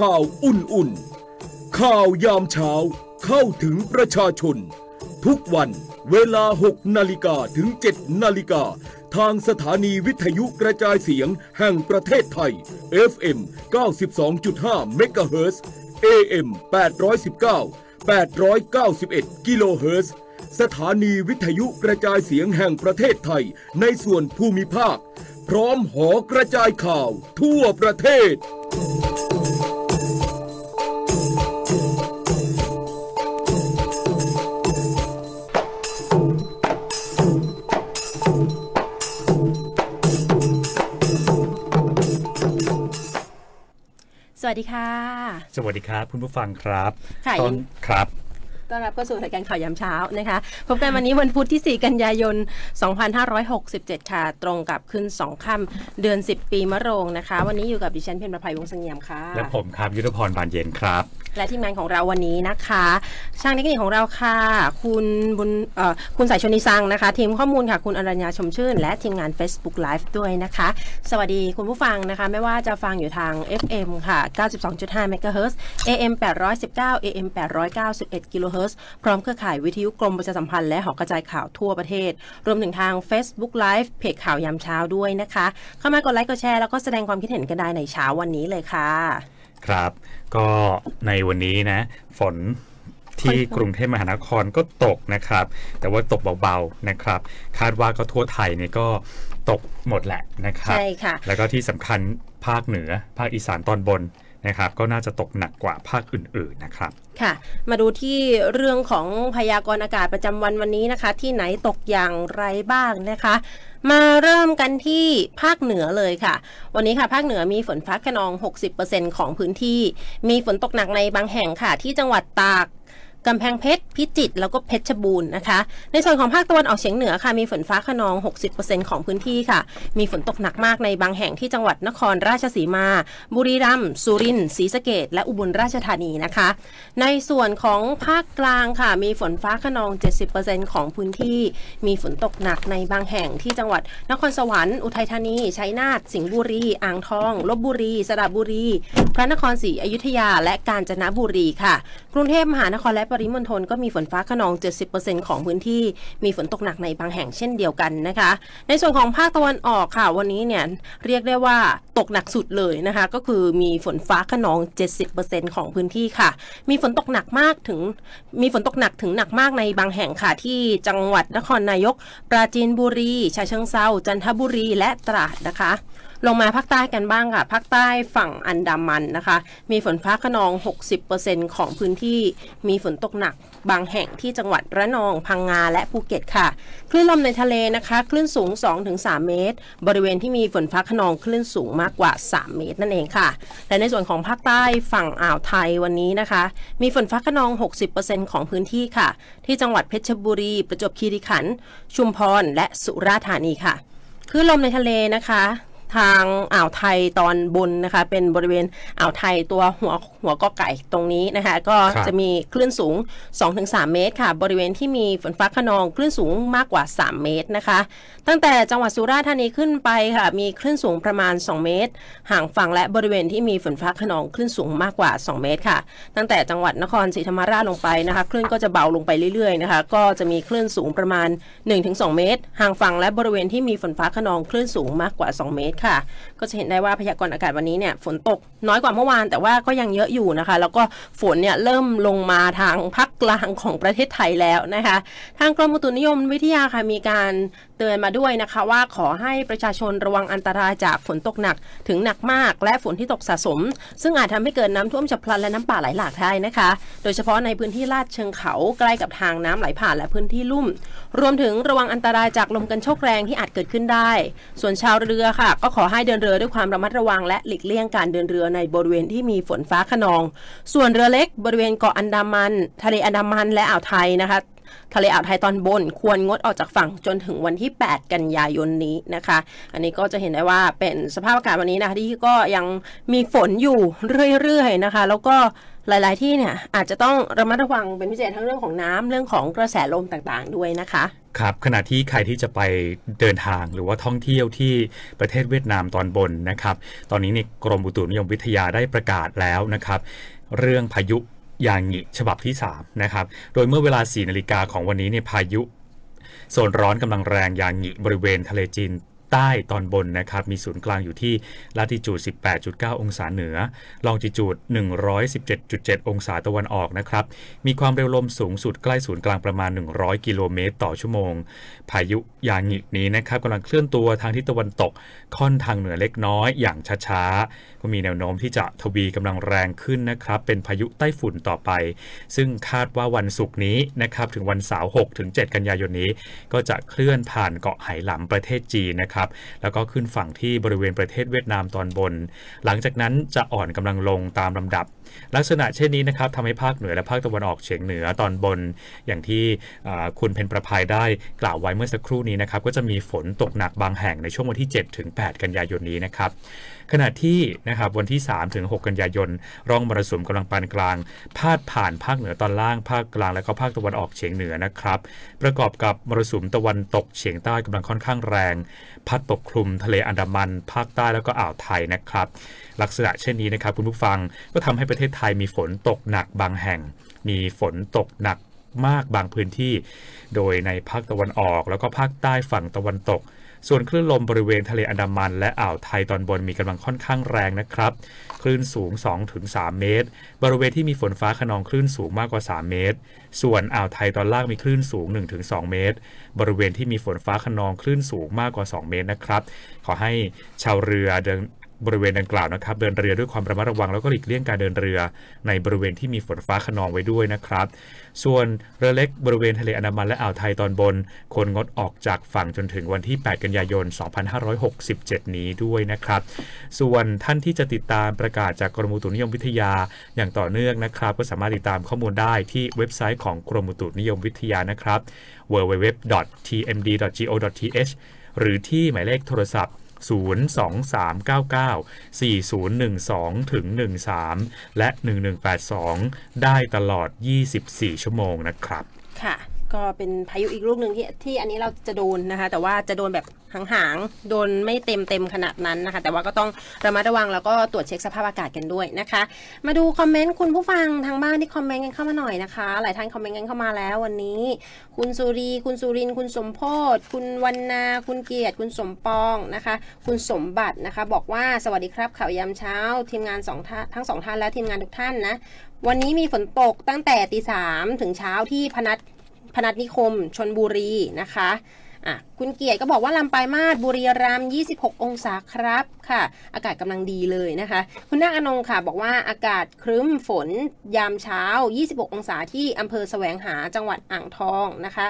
ข่าวอุ่นๆ ข่าวยามเช้าเข้าถึงประชาชน ทุกวันเวลา 6นาฬิกาถึง7นาฬิกาทางสถานีวิทยุกระจายเสียงแห่งประเทศไทย FM 92.5 MHz AM 819 891กิโลเฮิรตซ์สถานีวิทยุกระจายเสียงแห่งประเทศไทยในส่วนภูมิภาค พร้อมหอกระจายข่าวทั่วประเทศวัสดีค่ะ สวัสดีครับคุณผู้ฟังครับค่ะต้นครับ ต้อนรับเข้าสู่รายการข่าวยามเช้านะคะ พบกันวันนี้วันพุธที่ 4 กันยายน 2567ค่ะตรงกับขึ้น 2ค่ำเดือน 10 ปีมะโรงนะคะ วันนี้อยู่กับดิฉันเพ็ญประภัยวงศ์เงยามค่ะ และผมครับ ยุทธพรบานเย็นครับและทีมงานของเราวันนี้นะคะ ช่างเทคนิคของเราค่ะคุณบุญคุณสายชนิซังนะคะ ทีมข้อมูลค่ะ คุณอรัญญาชมชื่น และทีมงาน Facebook Live ด้วยนะคะ สวัสดีคุณผู้ฟังนะคะ ไม่ว่าจะฟังอยู่ทาง FM ค่ะ 92.5 MHz AM 819 AM 891 kHz พร้อมเครือข่ายวิทยุกรมประชาสัมพันธ์ และหอกระจายข่าวทั่วประเทศ รวมถึงทาง Facebook Live เพจข่าวยามเช้าด้วยนะคะเข้ามากดไลค์กดแชร์แล้วก็แสดงความคิดเห็นกันได้ในเช้าวันนี้เลยค่ะครับก็ในวันนี้นะฝนที่กรุงเทพมหานครก็ตกนะครับ แต่ว่าตกเบาๆ นะครับ คาดว่าก็ทั่วไทยเนี่ยก็ตกหมดแหละนะครับใช่ค่ะแล้วก็ที่สำคัญภาคเหนือภาคอีสานตอนบนนะครับ ก็น่าจะตกหนักกว่าภาคอื่น ๆ นะครับค่ะ มาดูที่เรื่องของพยากรณ์อากาศประจำวันวันนี้นะคะที่ไหนตกอย่างไรบ้างนะคะมาเริ่มกันที่ภาคเหนือเลยค่ะ วันนี้ค่ะ ภาคเหนือมีฝนฟ้าขนอง 60%ของพื้นที่ มีฝนตกหนักในบางแห่งค่ะ ที่จังหวัดตากกำแพงเพชรพิจิตรแล้วก็เพชรบูรณ์นะคะในส่วนของภาคตะวันออกเฉียงเหนือค่ะมีฝนฟ้าขนอง 60%ของพื้นที่ค่ะ มีฝนตกหนักมากในบางแห่งที่จังหวัดนครราชสีมา บุรีรัมย์สุรินทร์ศรีสะเกดและอุบลราชธานีนะคะ ในส่วนของภาคกลางค่ะมีฝนฟ้าขนอง 70%ของพื้นที่ มีฝนตกหนักในบางแห่งที่จังหวัดนครสวรรค์อุทัยธานีชัยนาทสิงห์บุรีอ่างทองลบบุรี สระบุรี พระนครศรีอยุธยา และกาญจนบุรีค่ะ กรุงเทพมหานครและริมณฑลก็มีฝนฟ้าขนอง 70%ของพื้นที่ มีฝนตกหนักในบางแห่งเช่นเดียวกันนะคะ ในส่วนของภาคตะวันออกค่ะ วันนี้เนี่ยเรียกได้ว่าตกหนักสุดเลยนะคะ ก็คือมีฝนฟ้าขนอง 70%ของพื้นที่ค่ะ มีฝนตกหนักมากถึง มีฝนตกหนักถึงหนักมากในบางแห่งค่ะที่จังหวัดนครนายก ปราจีนบุรี ชาเชิงเซา จันทบุรีและตราดนะคะลงมาภาคใต้กันบ้างค่ะ ภาคใต้ฝั่งอันดามันนะคะ มีฝนฟ้าขนอง60%ของพื้นที่ มีฝนตกหนัก บางแห่งที่จังหวัดระนอง พังงา และภูเก็ตค่ะ คลื่นลมในทะเลนะคะ คลื่นสูง 2-3 เมตร บริเวณที่มีฝนฟ้าขนองคลื่นสูงมากกว่า 3 เมตร นั่นเองค่ะและในส่วนของภาคใต้ฝั่งอ่าวไทยวันนี้นะคะ มีฝนฟ้าขนอง60%ของพื้นที่ค่ะ ที่จังหวัดเพชรบุรี ประจวบคีรีขันธ์ ชุมพร และสุราษฎร์ธานีค่ะ คลื่นลมในทะเลนะคะทางอ่าวไทยตอนบนนะคะเป็นบริเวณอ่าวไทยตัวหัวหัวกอไก่ตรงนี้นะคะก็จะมีคลื่นสูง 2-3 เมตรค่ะ บริเวณที่มีฝนฟ้าขนองคลื่นสูงมากกว่า 3 เมตรนะคะ ตั้งแต่จังหวัดสุราษฎร์ธานีขึ้นไปค่ะมีคลื่นสูงประมาณ 2 เมตร ห่างฝั่งและบริเวณที่มีฝนฟ้าขนองคลื่นสูงมากกว่า 2 เมตรค่ะ ตั้งแต่จังหวัดนครศรีธรรมราชลงไปนะคะคลื่นก็จะเบาลงไปเรื่อยๆนะคะก็จะมีคลื่นสูงประมาณ 1-2 เมตร ห่างฝั่งและบริเวณที่มีฝนฟ้าขนองคลื่นสูงมากกว่า 2 เมตรค่ะค่ะก็จะเห็นได้ว่าพยากรณ์อากาศวันนี้เนี่ยฝนตกน้อยกว่าเมื่อวาน แต่ว่าก็ยังเยอะอยู่นะคะแล้วก็ฝนเนี่ยเริ่มลงมาทางภาคกลางของประเทศไทยแล้วนะคะทางกรมอุตุนิยมวิทยาค่ะ มีการเตือนมาด้วยนะคะว่าขอให้ประชาชนระวังอันตรายจากฝนตกหนักถึงหนักมากและฝนที่ตกสะสม ซึ่งอาจทำให้เกิดน้ำท่วมฉับพลันและน้ำป่าไหลหลากได้นะคะโดยเฉพาะในพื้นที่ลาดเชิงเขาใกล้กับทางน้ำไหลผ่านและพื้นที่ลุ่มรวมถึงระวังอันตรายจากลมกันโชกแรงที่อาจเกิดขึ้นได้ ส่วนชาวเรือค่ะ ก็ขอให้เดินเรือด้วยความระมัดระวังและหลีกเลี่ยงการเดินเรือในบริเวณที่มีฝนฟ้าขนอง ส่วนเรือเล็กบริเวณเกาะอันดามัน ทะเลอันดามันและอ่าวไทยนะคะ ทะเลอ่าวไทยตอนบน ควรงดออกจากฝั่งจนถึงวันที่ 8 กันยายนนี้นะคะ อันนี้ก็จะเห็นได้ว่าเป็นสภาพอากาศวันนี้นะคะ ที่ก็ยังมีฝนอยู่เรื่อยๆนะคะ แล้วก็หลายๆที่เนี่ยอาจจะต้องระมัดระวังเป็นพิเศษทั้งเรื่องของน้ำเรื่องของกระแสลมต่างๆด้วยนะคะครับขณะที่ใครที่จะไปเดินทางหรือว่าท่องเที่ยวที่ประเทศเวียดนามตอนบนนะครับ ตอนนี้ในกรมอุตุนิยมวิทยาได้ประกาศแล้วนะครับ เรื่องพายุยางหิฉบับที่3นะครับโดยเมื่อเวลา 4นาฬิกาของวันนี้เนี่ยพายุโซนร้อนกำลังแรงยางหิบริเวณทะเลจีนใต้ตอนบนนะครับ มีศูนย์กลางอยู่ที่ลาติจูด 18.9 องศาเหนือ ลองจิจูด 117.7 องศาตะวันออกนะครับ มีความเร็วลมสูงสุดใกล้ศูนย์กลางประมาณ 100 กิโลเมตร ต่อชั่วโมง พายุยางินี้นะครับกำลังเคลื่อนตัวทางทิศตะวันตกค่อนทางเหนือเล็กน้อยอย่างช้าๆก็มีแนวโน้มที่จะทวีกำลังแรงขึ้นนะครับเป็นพายุใต้ฝุ่นต่อไป ซึ่งคาดว่าวันศุกร์นี้นะครับถึงวันเสาร์6ถึง7กันยายนนี้ ก็จะเคลื่อนผ่านเกาะไหหลำประเทศจีนนะครับแล้วก็ขึ้นฝั่งที่บริเวณประเทศเวียดนามตอนบน หลังจากนั้นจะอ่อนกำลังลงตามลำดับลักษณะเช่นนี้นะครับทำให้ภาคเหนือและภาคตะวันออกเฉียงเหนือตอนบนอย่างที่คุณเพนประภัยได้กล่าวไว้เมื่อสักครู่นี้นะครับ ก็จะมีฝนตกหนักบางแห่งในช่วงวันที่7ถึง8กันยายนนี้นะครับขณะที่นะครับวันที่3ถึง6กันยายนร่องมรสุมกำลังปานกลาง พาดผ่านภาคเหนือตอนล่าง ภาคกลางและก็ภาคตะวันออกเฉียงเหนือนะครับประกอบกับมรสุมตะวันตกเฉียงใต้กำลังค่อนข้างแรงพัดปกคลุมทะเลอันดามัน ภาคใต้แล้วก็อ่าวไทยนะครับลักษณะเช่นนี้นะครับคุณผู้ฟังก็ทำให้ประเทศไทยมีฝนตกหนักบางแห่ง มีฝนตกหนักมากบางพื้นที่ โดยในภาคตะวันออกแล้วก็ภาคใต้ฝั่งตะวันตกส่วนคลื่นลมบริเวณทะเลอันดามัน และอ่าวไทยตอนบนมีกำลังค่อนข้างแรงนะครับคลื่นสูง 2-3 เมตร บริเวณที่มีฝนฟ้าขนองคลื่นสูงมากกว่า 3 เมตร ส่วนอ่าวไทยตอนล่างมีคลื่นสูง 1-2 เมตร บริเวณที่มีฝนฟ้าขนองคลื่นสูงมากกว่า 2 เมตรนะครับ ขอให้ชาวเรือเดินบริเวณดังกล่าวนะครับเดินเรือด้วยความระมัดระวังแล้วก็หลีกเลี่ยงการเดินเรือในบริเวณที่มีฝนฟ้าขนองไว้ด้วยนะครับ ส่วนเรือเล็ก บริเวณทะเลอันดามันและอ่าวไทยตอนบนควรงดออกจากฝั่งจนถึงวันที่ 8 กันยายน 2567 นี้ด้วยนะครับ ส่วนท่านที่จะติดตามประกาศจากกรมอุตุนิยมวิทยาอย่างต่อเนื่องนะครับก็สามารถติดตามข้อมูลได้ที่เว็บไซต์ของกรมอุตุนิยมวิทยานะครับ www.tmd.go.th หรือที่หมายเลขโทรศัพท์023994012ถึง13 และ 1182 ได้ตลอด 24 ชั่วโมงนะครับค่ะก็เป็นพายุอีกลูกหนึ่งที่ที่อันนี้เราจะโดนนะคะแต่ว่าจะโดนแบบหางๆ โดนไม่เต็มเต็มขนาดนั้นนะคะแต่ว่าก็ต้องระมัดระวังแล้วก็ตรวจเช็คสภาพอากาศกันด้วยนะคะ มาดูคอมเมนต์คุณผู้ฟังทางบ้านที่คอมเมนต์กันเข้ามาหน่อยนะคะหลายท่านคอมเมนต์กันเข้ามาแล้ววันนี้ คุณสุรีคุณสุรินคุณสมโพศคุณวันนาคุณเกียรติ คุณสมปองนะคะคุณสมบัตินะคะ บอกว่าสวัสดีครับข่าวยามเช้าทีมงานสองท่านทั้งสองท่านและทีมงานทุกท่านนะวันนี้มีฝนตกตั้งแต่ตีสามถึงเช้าที่พนัทพนัสนิคม ชนบุรี นะคะ คุณเกียรติก็บอกว่าลำปลายมาศบุรีรัมย์26 องศาครับ ค่ะ อากาศกำลังดีเลยนะคะ คุณนาอนงค่ะบอกว่าอากาศครึ้มฝนยามเช้า 26 องศาที่อำเภอแสวงหาจังหวัดอ่างทอง นะคะ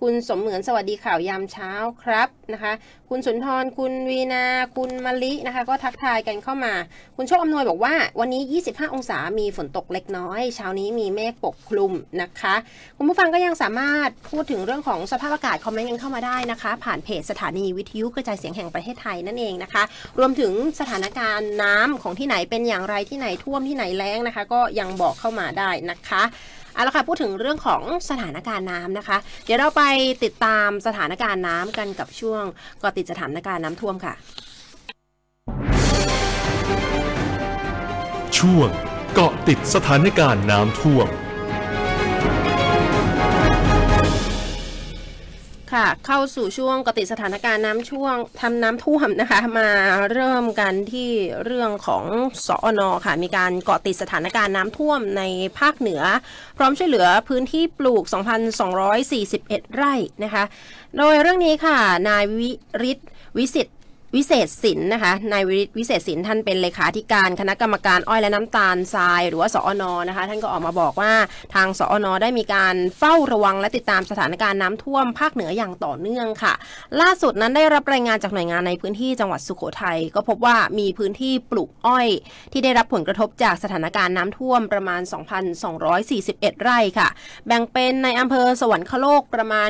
คุณสมเหมือนสวัสดีข่าวยามเช้าครับนะคะ คุณสุนทร คุณวีนา คุณมะลินะคะก็ทักทายกันเข้ามา คุณโชคอำนวยบอกว่า วันนี้ 25 องศามีฝนตกเล็กน้อย เช้านี้มีเมฆปกคลุมนะคะ คุณผู้ฟังก็ยังสามารถพูดถึงเรื่องของสภาพอากาศ คอมเมนต์กันเข้ามาได้นะคะ ผ่านเพจสถานีวิทยุกระจายเสียงแห่งประเทศไทยนั่นเองนะคะ รวมถึงสถานการณ์น้ำของที่ไหนเป็นอย่างไรที่ไหนท่วมที่ไหนแล้งนะคะ ก็ยังบอกเข้ามาได้นะคะเอาละค่ะพูดถึงเรื่องของสถานการณ์น้ำนะคะ เดี๋ยวเราไปติดตามสถานการณ์น้ำกันกับช่วงกติดสถานการณ์น้ำท่วมค่ะ ช่วง เกาะติดสถานการณ์น้ำท่วมค่ะเข้าสู่ช่วงกติสถานการณ์น้ำช่วงทำน้ำท่วมนะคะ มาเริ่มกันที่เรื่องของสอนอค่ะ มีการเกาะติดสถานการณ์น้ำท่วมในภาคเหนือ พร้อมช่วยเหลือพื้นที่ปลูก 2,241 ไร่นะคะ โดยเรื่องนี้ค่ะ นายวิริศวิสิตวิเศษสินนะคะ นายวิเศษสินท่านเป็นเลขาธิการคณะกรรมการอ้อยและน้ำตาลทราย หรือว่าสอนอนะคะ ท่านก็ออกมาบอกว่าทางสอนอได้มีการเฝ้าระวังและติดตามสถานการณ์น้ำท่วมภาคเหนืออย่างต่อเนื่องค่ะ ล่าสุดนั้นได้รับรายงานจากหน่วยงานในพื้นที่จังหวัดสุโขทัยก็พบว่ามีพื้นที่ปลูกอ้อยที่ได้รับผลกระทบจากสถานการณ์น้ำท่วมประมาณ2,241ไร่ค่ะ แบ่งเป็นในอำเภอสวรรคโลกประมาณ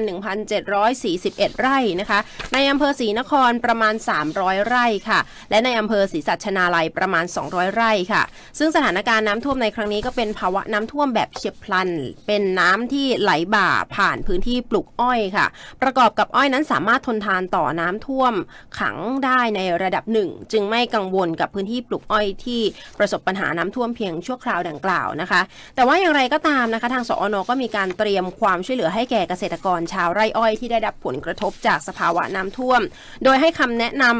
1,741 ไร่นะคะ ในอำเภอศรีนครประมาณ 3 300ไร่ค่ะ และในอำเภอศรีสัชนาลัยประมาณ 200 ไร่ค่ะ ซึ่งสถานการณ์น้ำท่วม ในครั้งนี้ก็เป็นภาวะน้ำท่วมแบบเฉียบพลัน เป็นน้ำที่ไหลบ่าผ่านพื้นที่ปลูกอ้อยค่ะ ประกอบกับอ้อยนั้นสามารถทนทานต่อน้ำท่วม ขังได้ในระดับหนึ่ง จึงไม่กังวลกับพื้นที่ปลูกอ้อย ที่ประสบปัญหาน้ำท่วมเพียงชั่วคราวดังกล่าวนะคะ แต่ว่าอย่างไรก็ตามนะคะ ทางสอนก็มีการเตรียมความช่วยเหลือให้แก่เกษตรกรชาวไร่อ้อยที่ได้รับผลกระทบจากสภาวะน้ำท่วม โดยให้คำแนะนำ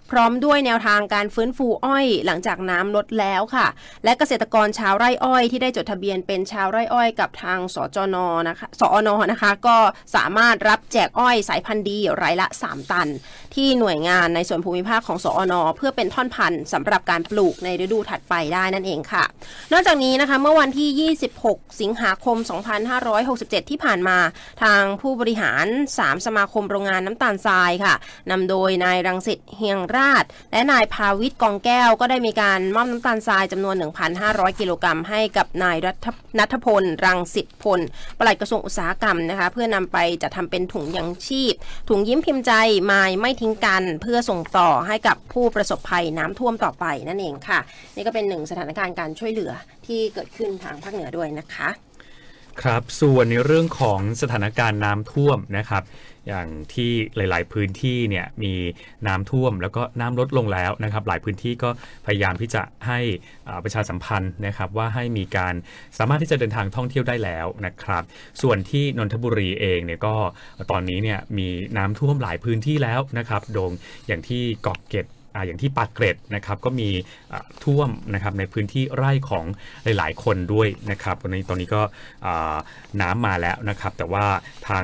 พร้อมด้วยแนวทางการฟื้นฟูอ้อยหลังจากน้ำลดแล้วค่ะ และเกษตรกรชาวไร่อ้อยที่ได้จดทะเบียนเป็นชาวไร่อ้อยกับทางสจนนะคะสอนนะคะก็สามารถรับแจกอ้อยสายพันธุ์ดีไร่ละ 3 ตัน ที่หน่วยงานในส่วนภูมิภาคของสอน เพื่อเป็นท่อนพันธุ์สำหรับการปลูกในฤดูถัดไปได้นั่นเองค่ะ นอกจากนี้นะคะเมื่อวันที่ 26 สิงหาคม 2567 ที่ผ่านมาทางผู้บริหาร 3 สมาคมโรงงานน้ำตาลทรายค่ะนำโดยนายรังสิตเฮียงราราชและนายพาวิทย์กองแก้ว ก็ได้มีการมอบน้ำตาลทรายจำนวน 1,500 กิโลกรัม ให้กับนายรัฐนัทพล รังสิตพลปลัดกระทรวงอุตสาหกรรมนะคะ เพื่อนำไปจะทำเป็นถุงยังชีพ ถุงยิ้มพิมพ์ใจไม่ไม่ทิ้งกัน เพื่อส่งต่อให้กับผู้ประสบภัยน้ำท่วมต่อไปนั่นเองค่ะ นี่ก็เป็นหนึ่งสถานการณ์การช่วยเหลือที่เกิดขึ้นทางภาคเหนือด้วยนะคะ ครับส่วนในเรื่องของสถานการณ์น้ำท่วมนะครับอย่างที่หลาย ๆพื้นที่เนี่ยมีน้ำท่วมแล้วก็น้ำลดลงแล้วนะครับ หลายพื้นที่ก็พยายามที่จะให้ประชาสัมพันธ์นะครับว่าให้มีการสามารถที่จะเดินทางท่องเที่ยวได้แล้วนะครับ ส่วนที่นนทบุรีเองเนี่ยก็ตอนนี้เนี่ยมีน้ำท่วมหลายพื้นที่แล้วนะครับโดงอย่างที่เกาะเกร็ดออย่างที่ปากเกร็ดนะครับก็มีท่วมนะครับในพื้นที่ไร่ของหลาย ๆ คนด้วยนะครับตอนนี้ตอนนี้ก็น้ำมาแล้วนะครับแต่ว่าทาง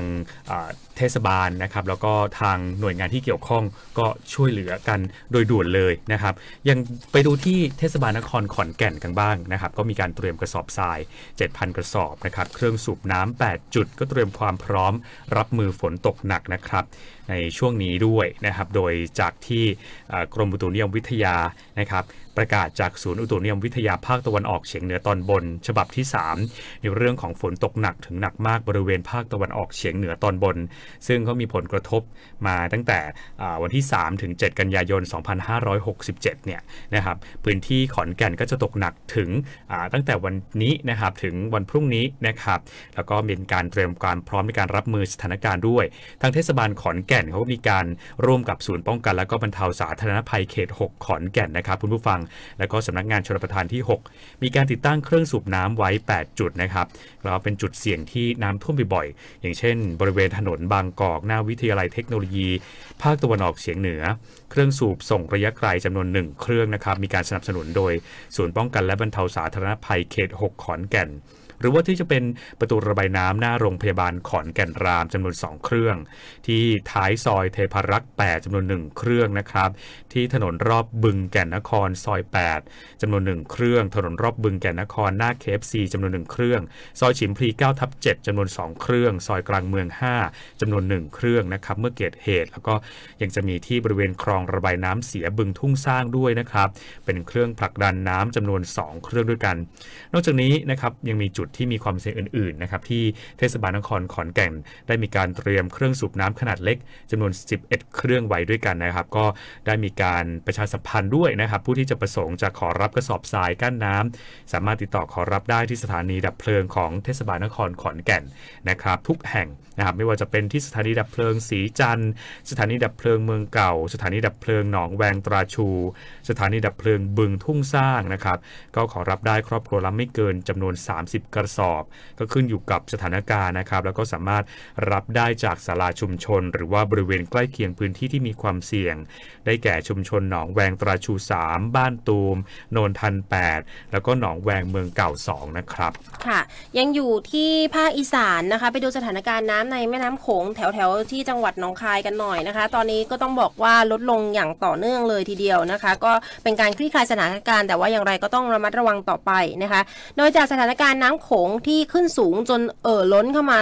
เทศบาลนะครับแล้วก็ทางหน่วยงานที่เกี่ยวข้องก็ช่วยเหลือกันโดยด่วนเลยนะครับยังไปดูที่เทศบาลนครขอนแก่นกันบ้างนะครับ ก็มีการเตรียมกระสอบทราย7,000 กระสอบนะครับเครื่องสูบน้ำ8จุดก็เตรียมความพร้อมรับมือฝนตกหนักนะครับในช่วงนี้ด้วยนะครับโดยจากที่กรมอุตุนิยมวิทยานะครับประกาศจากศูนย์อุตุนิยมวิทยาภาคตะวันออกเฉียงเหนือตอนบน ฉบับที่ 3 ในเรื่องของฝนตกหนัก ถึงหนักมากบริเวณภาคตะวันออกเฉียงเหนือตอนบน ซึ่งเขามีผลกระทบมาตั้งแต่วันที่3ถึง7กันยายน 2567เนี่ยนะครับพื้นที่ขอนแก่นก็จะตกหนักถึงตั้งแต่วันนี้นะครับถึงวันพรุ่งนี้นะครับแล้วก็เป็นการเตรียมการพร้อมในการรับมือสถานการณ์ด้วยทางเทศบาลขอนแก่นเขาก็มีการร่วมกับศูนย์ป้องกันและก็บรรเทาสาธารณภัยเขต 6 ขอนแก่นนะครับคุณผู้ฟังและก็สำนักงานชลประทานที่ 6 มีการติดตั้งเครื่องสูบน้ำไว้ 8 จุดนะครับแล้วเป็นจุดเสี่ยงที่น้ำท่วมบ่อยๆอย่างเช่นบริเวณถนนบางกอก หน้าวิทยาลัยเทคโนโลยี ภาคตะวันออกเฉียงเหนือ เครื่องสูบส่งระยะไกลจำนวน 1 เครื่องนะครับ มีการสนับสนุนโดย ศูนย์ป้องกันและบรรเทาสาธารณภัยเขต 6 ขอนแก่น หรือว่าที่จะเป็นประตูระบายน้ำหน้าโรงพยาบาลขอนแก่นราม จำนวน 2 เครื่อง ที่ท้ายซอยเทพรักษ์8จำนวน 1 เครื่องนะครับที่ถนนรอบบึงแก่นนครซอย 8 จำนวน 1 เครื่อง ถนนรอบบึงแก่นนครหน้าเคฟซีจำนวน 1 เครื่องซอยฉิมพลี9ทับ7จำนวน2เครื่องซอยกลางเมือง 5 จำนวน 1 เครื่องนะครับเมื่อเกิดเหตุ แล้วก็ยังจะมีที่บริเวณคลองระบายน้ำเสียบึงทุ่งสร้างด้วยนะครับเป็นเครื่องผลักดันน้ำจำนวน 2 เครื่องด้วยกัน นอกจากนี้นะครับยังมีจุดที่มีความเสี่ยงอื่นๆนะครับที่เทศบาลนครขอนแก่นได้มีการเตรียมเครื่องสูบน้ำขนาดเล็กจำนวน 11 เครื่องไว้ด้วยกันนะครับ ก็ได้มีการประชาสัมพันธ์ด้วยนะครับผู้ที่จะประสงค์จะขอรับกระสอบทรายกั้นน้ำ สามารถติดต่อขอรับได้ที่สถานีดับเพลิงของเทศบาลนครขอนแก่นนะครับ ทุกแห่งนะครับไม่ว่าจะเป็นที่สถานีดับเพลิงสีจันทร์ สถานีดับเพลิงเมืองเก่า สถานีดับเพลิงหนองแวงตราชู สถานีดับเพลิงบึงทุ่งสร้างนะครับ ก็ขอรับได้ครอบครัวละไม่เกินจำนวน 30 กระสอบ ก็ขึ้นอยู่กับสถานการณ์นะครับ แล้วก็สามารถรับได้จากศาลาชุมชน หรือว่าบริเวณใกล้เคียงพื้นที่ที่มีความเสี่ยง ได้แก่ชุมชนหนองแวงตราชู 3บ้านตูม โนนทัน 8 แล้วก็หนองแวงเมืองเก่า2นะครับค่ะยังอยู่ที่ภาคอีสานนะคะ ไปดูสถานการณ์น้ำในแม่น้ำโขงแถวแถวที่จังหวัดหนองคายกันหน่อยนะคะ ตอนนี้ก็ต้องบอกว่าลดลงอย่างต่อเนื่องเลยทีเดียวนะคะก็เป็นการคลี่คลายสถานการณ์ แต่ว่าอย่างไรก็ต้องระมัดระวังต่อไปนะคะ โดยจากสถานการณ์น้ำโขงที่ขึ้นสูงจนเอ่อล้นเข้ามา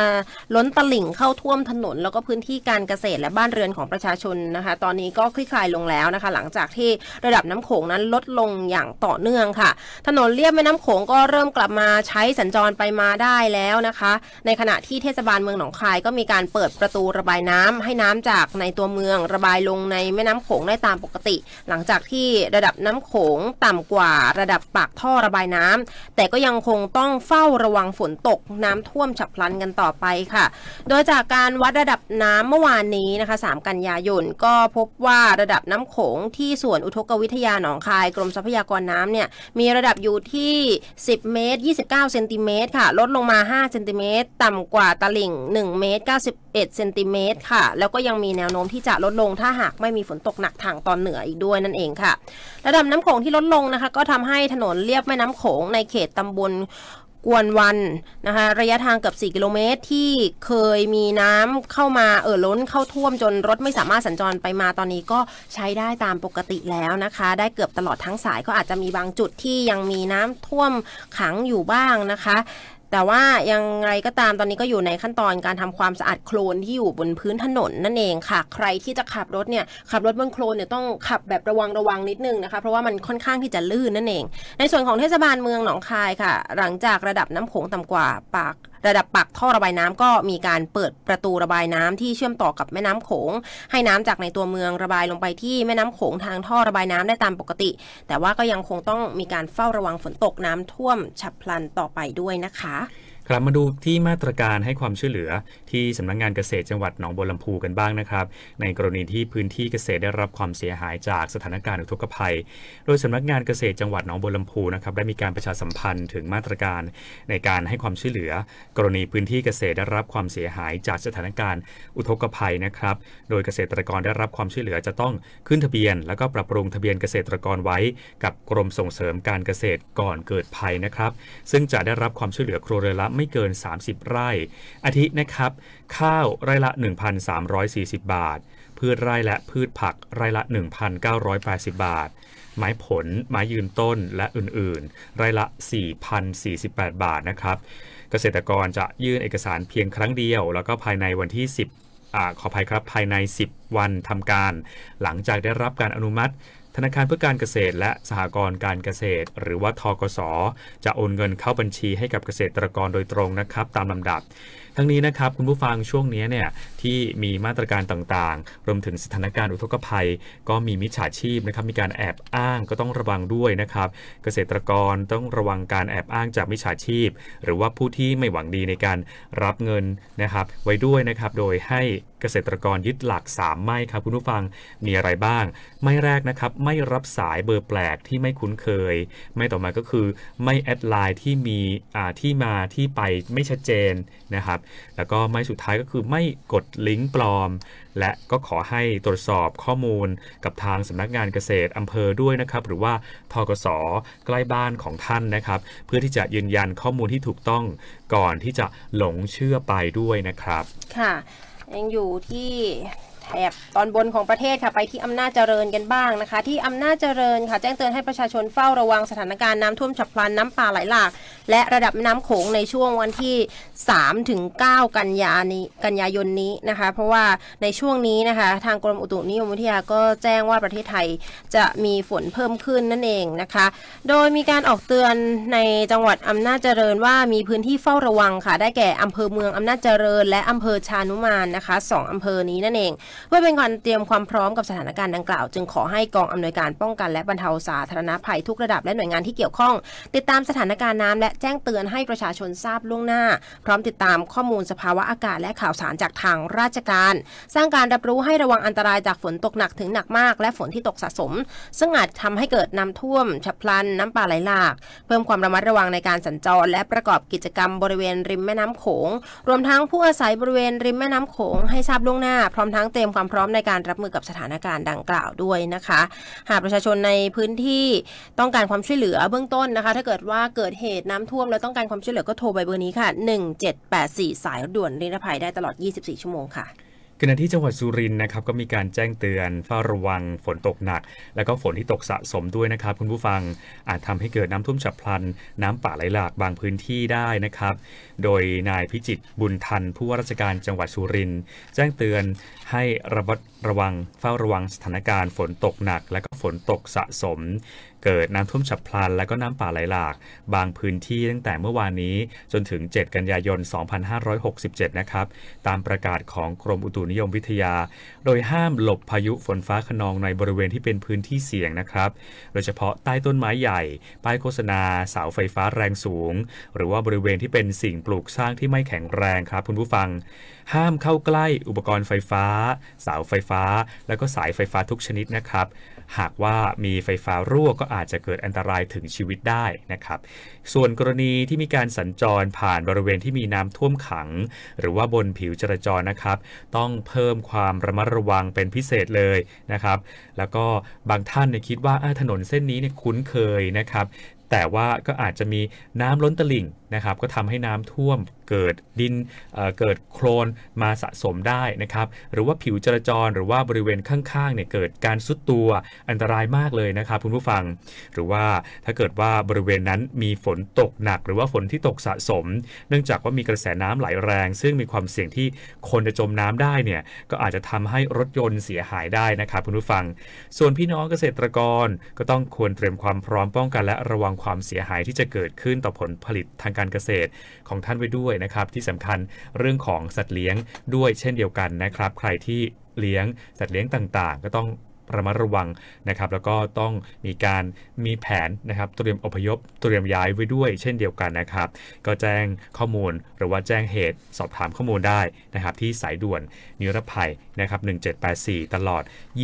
ล้นตลิ่งเข้าท่วมถนน แล้วก็พื้นที่การเกษตรและบ้านเรือนของประชาชนนะคะตอนนี้ก็คลี่คลายลงแล้วนะคะหลังจากที่ระดับน้ำโขงนั้นลดลงอย่างต่อเนื่องค่ะ ถนนเลียบแม่น้ำโขงก็เริ่มกลับมาใช้สัญจรไปมาได้แล้วนะคะ ในขณะที่เทศบาลเมืองหนองคาย ก็มีการเปิดประตูระบายน้ำ ให้น้ำจากในตัวเมือง ระบายลงในแม่น้ำโขงได้ตามปกติ หลังจากที่ระดับน้ำโขงต่ำกว่าระดับปากท่อระบายน้ำ แต่ก็ยังคงต้องเฝ้าระวังฝนตก น้ำท่วมฉับพลันกันต่อไปค่ะ โดยจากการวัดระดับน้ำเมื่อวานนี้นะคะ 3 กันยายนก็พบว่าระดับน้ำโขงที่สวนอุทกวิทยาหนองคาย กรมทรัพยากรน้ำเนี่ยมีระดับอยู่ที่ 10 เมตร29เซนติเมตรค่ะ ลดลงมา5เซนติเมตรต่ำกว่าตลิ่ง 1 เมตร 91เซนติเมตรค่ะ แล้วก็ยังมีแนวโน้มที่จะลดลง ถ้าหากไม่มีฝนตกหนักทางตอนเหนืออีกด้วยนั่นเองค่ะ ระดับน้ำโขงที่ลดลงนะคะ ก็ทำให้ถนนเรียบแม่น้ำโขงในเขตตำบลกวนวัน นะคะระยะทางเกือบ 4 กิโลเมตรที่เคยมีน้ำเข้ามา เอ่อล้นเข้าท่วมจนรถไม่สามารถสัญจรไปมาตอนนี้ก็ใช้ได้ตามปกติแล้วนะคะ ได้เกือบตลอดทั้งสายก็อาจจะมีบางจุดที่ยังมีน้ำท่วมขังอยู่บ้างนะคะแต่ว่ายังไรก็ตามตอนนี้ก็อยู่ในขั้นตอนการทำความสะอาดโคลนที่อยู่บนพื้นถนนนั่นเองค่ะ ใครที่จะขับรถเนี่ยขับรถบนโคลนเนี่ยต้องขับแบบระวังระวังนิดนึงนะคะ เพราะว่ามันค่อนข้างที่จะลื่นนั่นเอง ในส่วนของเทศบาลเมืองหนองคายค่ะ หลังจากระดับน้ำโขงต่ำกว่าปากระดับปักท่อระบายน้ำก็มีการเปิดประตูระบายน้ำที่เชื่อมต่อกับแม่น้ำโขง ให้น้ำจากในตัวเมืองระบายลงไปที่แม่น้ำโขงทางท่อระบายน้ำได้ตามปกติ แต่ว่าก็ยังคงต้องมีการเฝ้าระวังฝนตกน้ำท่วมฉับพลันต่อไปด้วยนะคะกลับมาดูที่มาตรการให้ความช่วยเหลือที่สำนักงงานเกษตรจังหวัดหนองบัวลำพูกันบ้างนะครับ ในกรณีที่พื้นที่เกษตรได้รับความเสียหายจากสถานการณ์อุทกภัย โดยสำนักงงานเกษตรจังหวัดหนองบัวลำพูนะครับได้มีการประชาสัมพันธ์ถึงมาตรการในการให้ความช่วยเหลือ กรณีพื้นที่เกษตรได้รับความเสียหายจากสถานการณ์อุทกภัยนะครับโดยเกษตรกรได้รับความช่วยเหลือจะต้องขึ้นทะเบียน แล้วก็ปรับปรุงทะเบียนเกษตรกรไว้ กับกรมส่งเสริมการเกษตรก่อนเกิดภัยนะครับซึ่งจะได้รับความช่วยเหลือครัวเรือนละไม่เกิน 30 ไร่ อาทินะครับ ข้าว ไร่ละ 1,340 บาท พืช ไร่ และพืช ผัก ไร่ละ 1,980 บาท ไม้ ผล ไม้ยืนต้น และอื่น ๆ ไร่ละ 4,048 บาท นะครับ เกษตรกรจะยื่นเอกสารเพียงครั้งเดียว แล้วก็ภายในวันที่ 10อขออภัยครับ ภายใน 10 วันทำการ หลังจากได้รับการอนุมัติธนาคารเพื่อการเกษตรและสหกรณ์การเกษตรหรือว่าทกส จะโอนเงินเข้าบัญชีให้กับเกษตรกรโดยตรงนะครับ ตามลำดับ ทั้งนี้นะครับคุณผู้ฟังช่วงนี้เนี่ยที่มีมาตรการต่างๆ รวมถึงสถานการณ์อุทกภัย ก็มีมิจฉาชีพนะครับมีการแอบอ้างก็ต้องระวังด้วยนะครับ เกษตรกรต้องระวังการแอบอ้างจากมิจฉาชีพ หรือว่าผู้ที่ไม่หวังดีในการรับเงินนะครับไว้ด้วยนะครับโดยให้เกษตรกรยึดหลัก3ไม่ครับ คุณผู้ฟัง มีอะไรบ้าง ไม่แรกนะครับ ไม่รับสายเบอร์แปลกที่ไม่คุ้นเคย ไม่ต่อมาก็คือไม่แอดไลน์ที่มีที่มาที่ไปไม่ชัดเจนนะครับ แล้วก็ไม่สุดท้ายก็คือไม่กดลิงก์ปลอม และก็ขอให้ตรวจสอบข้อมูลกับทางสำนักงานเกษตรอำเภอด้วยนะครับ หรือว่าทกศใกล้บ้านของท่านนะครับ เพื่อที่จะยืนยันข้อมูลที่ถูกต้องก่อนที่จะหลงเชื่อไปด้วยนะครับ ค่ะยังอยู่ที่แถบตอนบนของประเทศค่ะไปที่อำนาจเจริญกันบ้างนะคะ ที่อำนาจเจริญค่ะ แจ้งเตือนให้ประชาชนเฝ้าระวังสถานการณ์น้ำท่วมฉับพลันน้ำป่าไหลหลากและระดับน้ำโขงในช่วงวันที่3ถึง9กันยานี้กันยายนนี้นะคะ เพราะว่าในช่วงนี้นะคะทางกรมอุตุนิยมวิทยาก็แจ้งว่าประเทศไทยจะมีฝนเพิ่มขึ้นนั่นเองนะคะ โดยมีการออกเตือนในจังหวัดอำนาจเจริญว่ามีพื้นที่เฝ้าระวังค่ะ ได้แก่อำเภอเมืองอำนาจเจริญ และอำเภอชานุมานนะคะ 2อำเภอนี้นั่นเองเพื่อเป็นการเตรียมความพร้อมกับสถานการณ์ดังกล่าวจึงขอให้กองอำนวยการป้องกันและบรรเทาสาธารณภัยทุกระดับและหน่วยงานที่เกี่ยวข้อง ติดตามสถานการณ์น้ำและแจ้งเตือนให้ประชาชนทราบล่วงหน้า พร้อมติดตามข้อมูลสภาวะอากาศ และข่าวสารจากทางราชการ สร้างการรับรู้ให้ระวังอันตรายจากฝนตกหนักถึงหนักมาก และฝนที่ตกสะสม ซึ่งอาจทำให้เกิดน้าท่วมฉับพลันน้ำป่าไหลหลาก เพิ่มความระมัดระวังในการสัญจรและประกอบกิจกรรมบริเวณริมแม่น้ำโขง รวมทั้งผู้อาศัยบริเวณริมแม่น้ำโขงให้ทราบล่วงหน้าพร้อมทั้งเตรียมยมความพร้อมในการรับมือกับสถานการณ์ดังกล่าวด้วยนะคะ หากประชาชนในพื้นที่ต้องการความช่วยเหลือเบื้องต้นนะคะ ถ้าเกิดว่าเกิดเหตุน้ำท่วมแล้วต้องการความช่วยเหลือก็โทรไปเบอร์นี้ค่ะ 1784 สายด่วนนิรภัยได้ตลอด 24 ชั่วโมงค่ะขณะที่จังหวัดสุรินทร์นะครับก็มีการแจ้งเตือนเฝ้าระวัง ฝนตกหนัก แล้วก็ฝนที่ตกสะสมด้วยนะครับคุณผู้ฟังอาจทำให้เกิดน้ำท่วมฉับพลัน น้ำป่าไหลหลาก บางพื้นที่ได้นะครับ โดยนายพิจิตบุญทันผู้ว่าราชการจังหวัดสุรินทร์แจ้งเตือนให้ระวัดระวังเฝ้าระวังสถานการณ์ ฝนตกหนัก และก็ฝนตกสะสมเกิดน้ำท่วมฉับพลันและก็น้ำป่าไหลหลาก บางพื้นที่ตั้งแต่เมื่อวานนี้จนถึง 7 กันยายน 2567 นะครับ ตามประกาศของกรมอุตุนิยมวิทยา โดยห้ามหลบพายุฝนฟ้าขนองในบริเวณที่เป็นพื้นที่เสี่ยงนะครับ โดยเฉพาะใต้ต้นไม้ใหญ่ ป้ายโฆษณาเสาไฟฟ้าแรงสูง หรือว่าบริเวณที่เป็นสิ่งปลูกสร้างที่ไม่แข็งแรงครับคุณผู้ฟัง ห้ามเข้าใกล้อุปกรณ์ไฟฟ้าเสาไฟฟ้า และก็สายไฟฟ้าทุกชนิดนะครับ หากว่ามีไฟฟ้ารั่วก็อาอาจจะเกิดอันตรายถึงชีวิตได้นะครับ ส่วนกรณีที่มีการสัญจรผ่านบริเวณที่มีน้ำท่วมขัง หรือว่าบนผิวจราจรนะครับต้องเพิ่มความระมัดระวังเป็นพิเศษเลยนะครับ แล้วก็บางท่านเนี่ยคิดว่าถนนเส้นนี้เนี่ยคุ้นเคยนะครับ แต่ว่าก็อาจจะมีน้ำล้นตลิ่งนะครับก็ทำให้น้ำท่วมเกิดดินเเกิดโคลนมาสะสมได้นะครับหรือว่าผิวจราจรหรือว่าบริเวณข้าง ๆเนี่ยเกิดการซุดตัวอันตรายมากเลยนะครับคุณผู้ฟังหรือว่าถ้าเกิดว่าบริเวณนั้นมีฝนตกหนัก หรือว่าฝนที่ตกสะสม เนื่องจากว่ามีกระแสน้ำไหลแรง ซึ่งมีความเสี่ยงที่คนจะจมน้ำได้เนี่ยก็อาจจะทำให้รถยนต์เสียหายได้นะครับคุณผู้ฟัง ส่วนพี่น้องเกษตรกรก็ต้องควรเตรียมความพร้อมป้องกันและระวังความเสียหายที่จะเกิดขึ้นต่อผลผลิตทางางการเกษตรของท่านไว้ด้วยนะครับที่สำคัญเรื่องของสัตว์เลี้ยงด้วยเช่นเดียวกันนะครับ ใครที่เลี้ยงสัตว์เลี้ยงต่างๆ ก็ต้องระมัดระวังนะครับแล้วก็ต้องมีการมีแผนนะครับเตรียมอพยพเตรียมย้ายไว้ด้วย เช่นเดียวกันนะครับ ก็แจ้งข้อมูลหรือว่าแจ้งเหตุสอบถามข้อมูลได้นะครับที่สายด่วนนิรภัยนะครับ1784 ตลอด